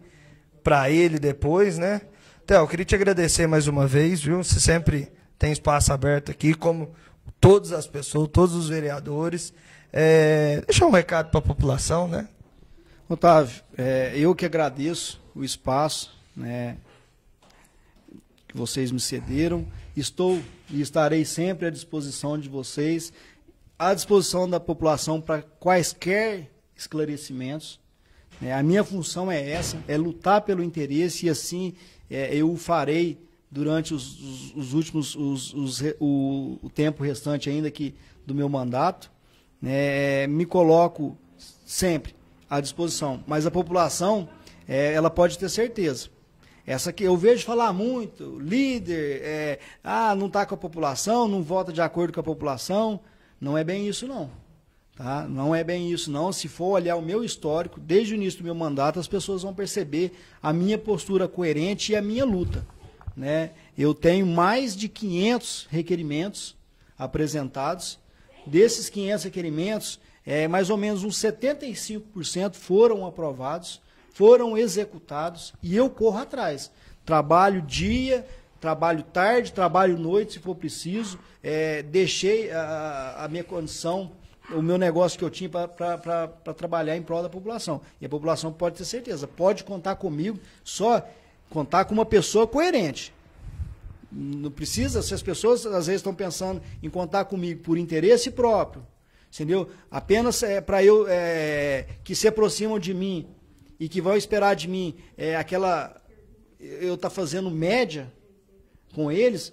para ele depois, né? Theo, eu queria te agradecer mais uma vez, viu? Você sempre tem espaço aberto aqui, como todas as pessoas, todos os vereadores. É, deixar um recado para a população, né? Otávio, é, eu que agradeço o espaço né, que vocês me cederam. Estou e estarei sempre à disposição de vocês, à disposição da população para quaisquer esclarecimentos. Né. a minha função é essa, é lutar pelo interesse e assim é, eu o farei durante os, os, os últimos os, os o, o, tempo restante ainda que do meu mandato né, é, me coloco sempre à disposição mas a população é, ela pode ter certeza essa que eu vejo falar muito líder é, ah não está com a população não vota de acordo com a população não é bem isso não Tá? Não é bem isso, não. Se for olhar o meu histórico, desde o início do meu mandato, as pessoas vão perceber a minha postura coerente e a minha luta. Né? Eu tenho mais de 500 requerimentos apresentados. Desses 500 requerimentos, é, mais ou menos uns 75% foram aprovados, foram executados e eu corro atrás. Trabalho dia, trabalho tarde, trabalho noite, se for preciso. É, deixei a, a, minha condição, o meu negócio que eu tinha para trabalhar em prol da população. E a população pode ter certeza, pode contar comigo. Só Contar com uma pessoa coerente. Não precisa, se as pessoas às vezes estão pensando em contar comigo por interesse próprio, entendeu? Apenas é, para eu é, que se aproximam de mim e que vão esperar de mim é, aquela eu estar tá fazendo média com eles,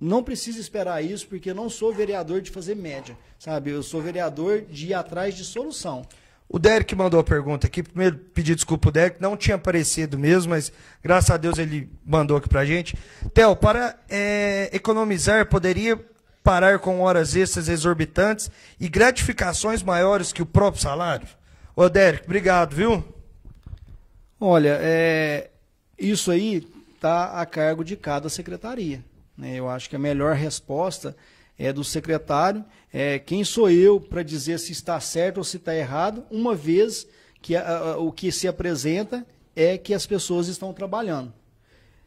não precisa esperar isso porque eu não sou vereador de fazer média, sabe? Eu sou vereador de ir atrás de solução. O Derek mandou a pergunta aqui. Primeiro, pedir desculpa o Derek, não tinha aparecido mesmo, mas graças a Deus ele mandou aqui pra gente. Theo, para é, economizar, poderia parar com horas extras exorbitantes e gratificações maiores que o próprio salário? Ô, Derek, obrigado, viu? Olha, é, isso aí está a cargo de cada secretaria. Né? Eu acho que a melhor resposta é, do secretário. É, quem sou eu para dizer se está certo ou se está errado, uma vez que a, a, o que se apresenta é que as pessoas estão trabalhando.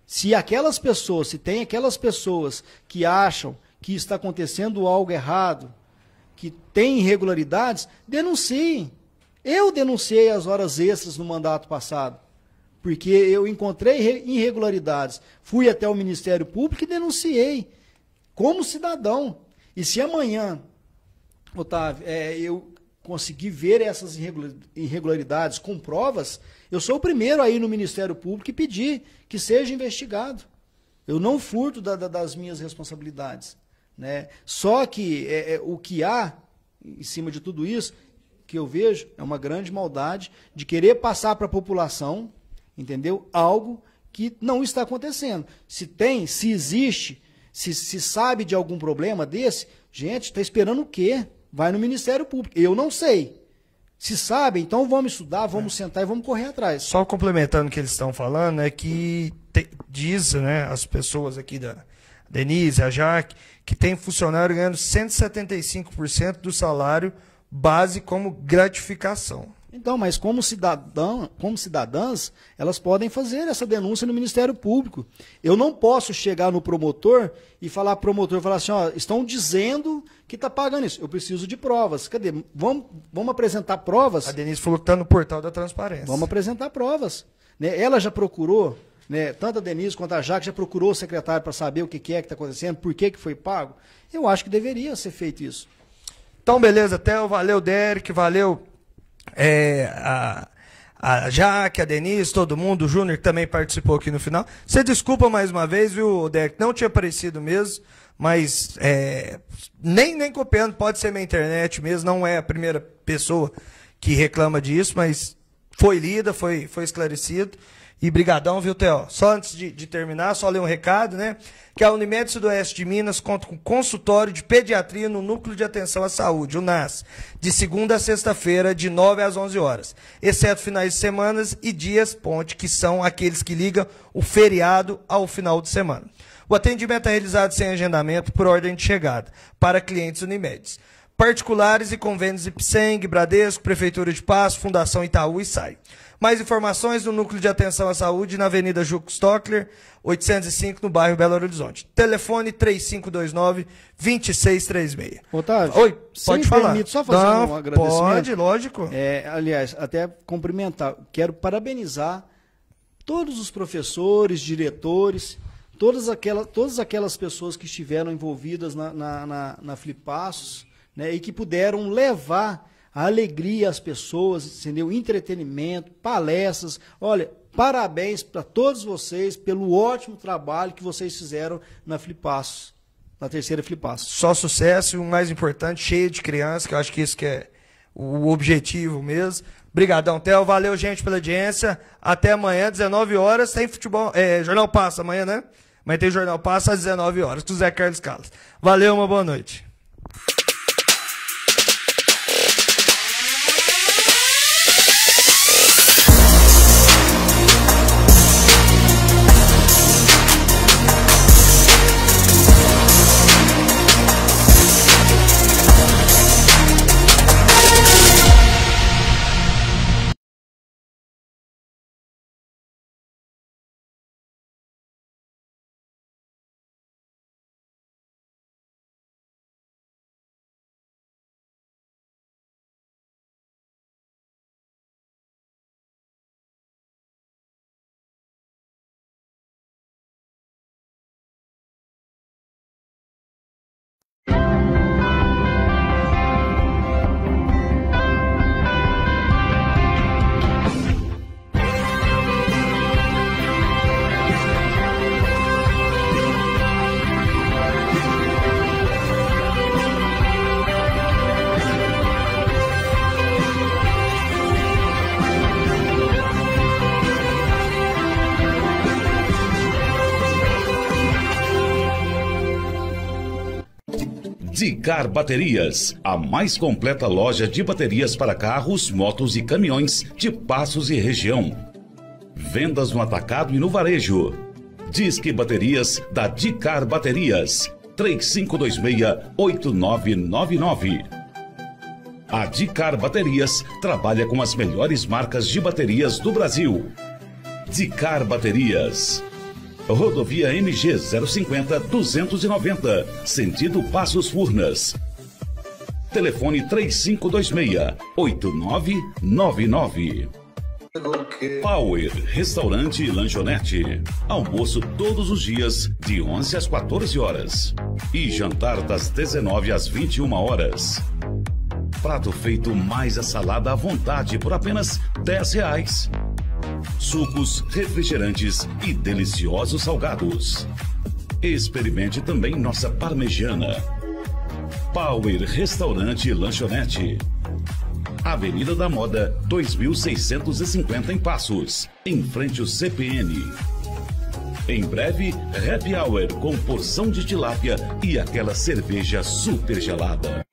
Se aquelas pessoas, se tem aquelas pessoas que acham que está acontecendo algo errado, que tem irregularidades, denunciem. Eu denunciei as horas extras no mandato passado, porque eu encontrei irregularidades. Fui até o Ministério Público e denunciei, como cidadão. E se amanhã, Otávio, é, eu conseguir ver essas irregularidades com provas, eu sou o primeiro aí no Ministério Público e pedir que seja investigado. Eu não furto da, da, das minhas responsabilidades. Né? Só que é, é, o que há em cima de tudo isso, que eu vejo, é uma grande maldade de querer passar para a população, entendeu? Algo que não está acontecendo. Se tem, se existe, se, se sabe de algum problema desse, gente, está esperando o quê? Vai no Ministério Público. Eu não sei. Se sabe, então vamos estudar, vamos é. sentar e vamos correr atrás. Só complementando o que eles estão falando, é que te, diz, né, as pessoas aqui da Denise, a Jaque, que tem funcionário ganhando 175% do salário base como gratificação. Então, mas como, cidadão, como cidadãs, elas podem fazer essa denúncia no Ministério Público. Eu não posso chegar no promotor e falar promotor, falar assim, ó, estão dizendo que está pagando isso. Eu preciso de provas. Cadê? Vamos, vamos apresentar provas? A Denise falou que está no portal da transparência. Vamos apresentar provas. Né? Ela já procurou, né? tanto a Denise quanto a Jaque já procurou o secretário para saber o que, que é que está acontecendo, por que, que foi pago. Eu acho que deveria ser feito isso. Então, beleza, Theo. Valeu, Derek. Valeu, é, a, a Jaque, a Denise, todo mundo, o Júnior também participou aqui no final. Você desculpa mais uma vez, viu, Derek? Não tinha aparecido mesmo, mas é, nem, nem copiando, pode ser minha internet mesmo, não é a primeira pessoa que reclama disso, mas foi lida, foi, foi esclarecido. E brigadão, viu, Theo? Só antes de, de, terminar, só ler um recado, né? Que a Unimed Sudoeste de Minas conta com consultório de pediatria no Núcleo de Atenção à Saúde, o NAS, de segunda a sexta-feira, de 9 às 11 horas, exceto finais de semanas e dias ponte, que são aqueles que ligam o feriado ao final de semana. O atendimento é realizado sem agendamento por ordem de chegada para clientes Unimedes particulares e convênios IPSENG, Bradesco, Prefeitura de Passo, Fundação Itaú e SAI. Mais informações no Núcleo de Atenção à Saúde, na Avenida Juco Stockler, 805, no bairro Belo Horizonte. Telefone 3529-2636. Otávio, Oi, pode falar. Permite, só fazer Não, um agradecimento. Pode, lógico. É, aliás, até cumprimentar. Quero parabenizar todos os professores, diretores, todas aquelas, todas aquelas pessoas que estiveram envolvidas na, na, na, na Flipassos né, e que puderam levar a alegria às pessoas, entendeu? Entretenimento, palestras. Olha, parabéns para todos vocês pelo ótimo trabalho que vocês fizeram na Flipasso, na terceira Flipasso. Só sucesso e o mais importante, cheio de crianças, que eu acho que isso que é o objetivo mesmo. Obrigadão, Theo. Valeu, gente, pela audiência. Até amanhã, 19 horas, tem futebol, é, Jornal Passa amanhã, né? Mas tem Jornal Passa às 19 horas, com o Zé Carlos Carlos. Valeu, uma boa noite. Dicar Baterias, a mais completa loja de baterias para carros, motos e caminhões de Passos e região. Vendas no atacado e no varejo. Disque Baterias da Dicar Baterias, 3526-8999. A Dicar Baterias trabalha com as melhores marcas de baterias do Brasil. Dicar Baterias rodovia MG 050 290, sentido Passos Furnas. Telefone 3526 8999. Power Restaurante e Lanchonete. Almoço todos os dias, de 11 às 14 horas. E jantar das 19 às 21 horas. Prato feito mais a salada à vontade por apenas 10 reais sucos, refrigerantes e deliciosos salgados. Experimente também nossa parmegiana. Power Restaurante e Lanchonete. Avenida da Moda, 2650 em Passos, em frente ao CPN. Em breve, happy hour com porção de tilápia e aquela cerveja super gelada.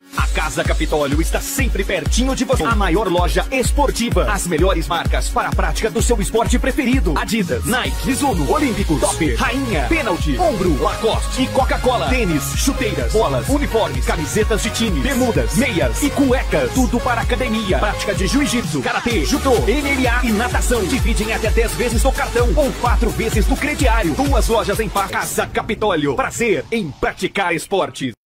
Casa Capitólio está sempre pertinho de você. A maior loja esportiva. As melhores marcas para a prática do seu esporte preferido. Adidas, Nike, Mizuno, Olímpicos, Topper, Rainha, Pênalti, Ombro, Lacoste e Coca-Cola. Tênis, chuteiras, bolas, uniformes, camisetas de time, bermudas, meias e cuecas. Tudo para academia. Prática de jiu-jitsu, karatê, judô, MMA e natação. Dividem até 10 vezes no cartão ou 4 vezes no crediário. Duas lojas em paz. Casa Capitólio. Prazer em praticar esportes.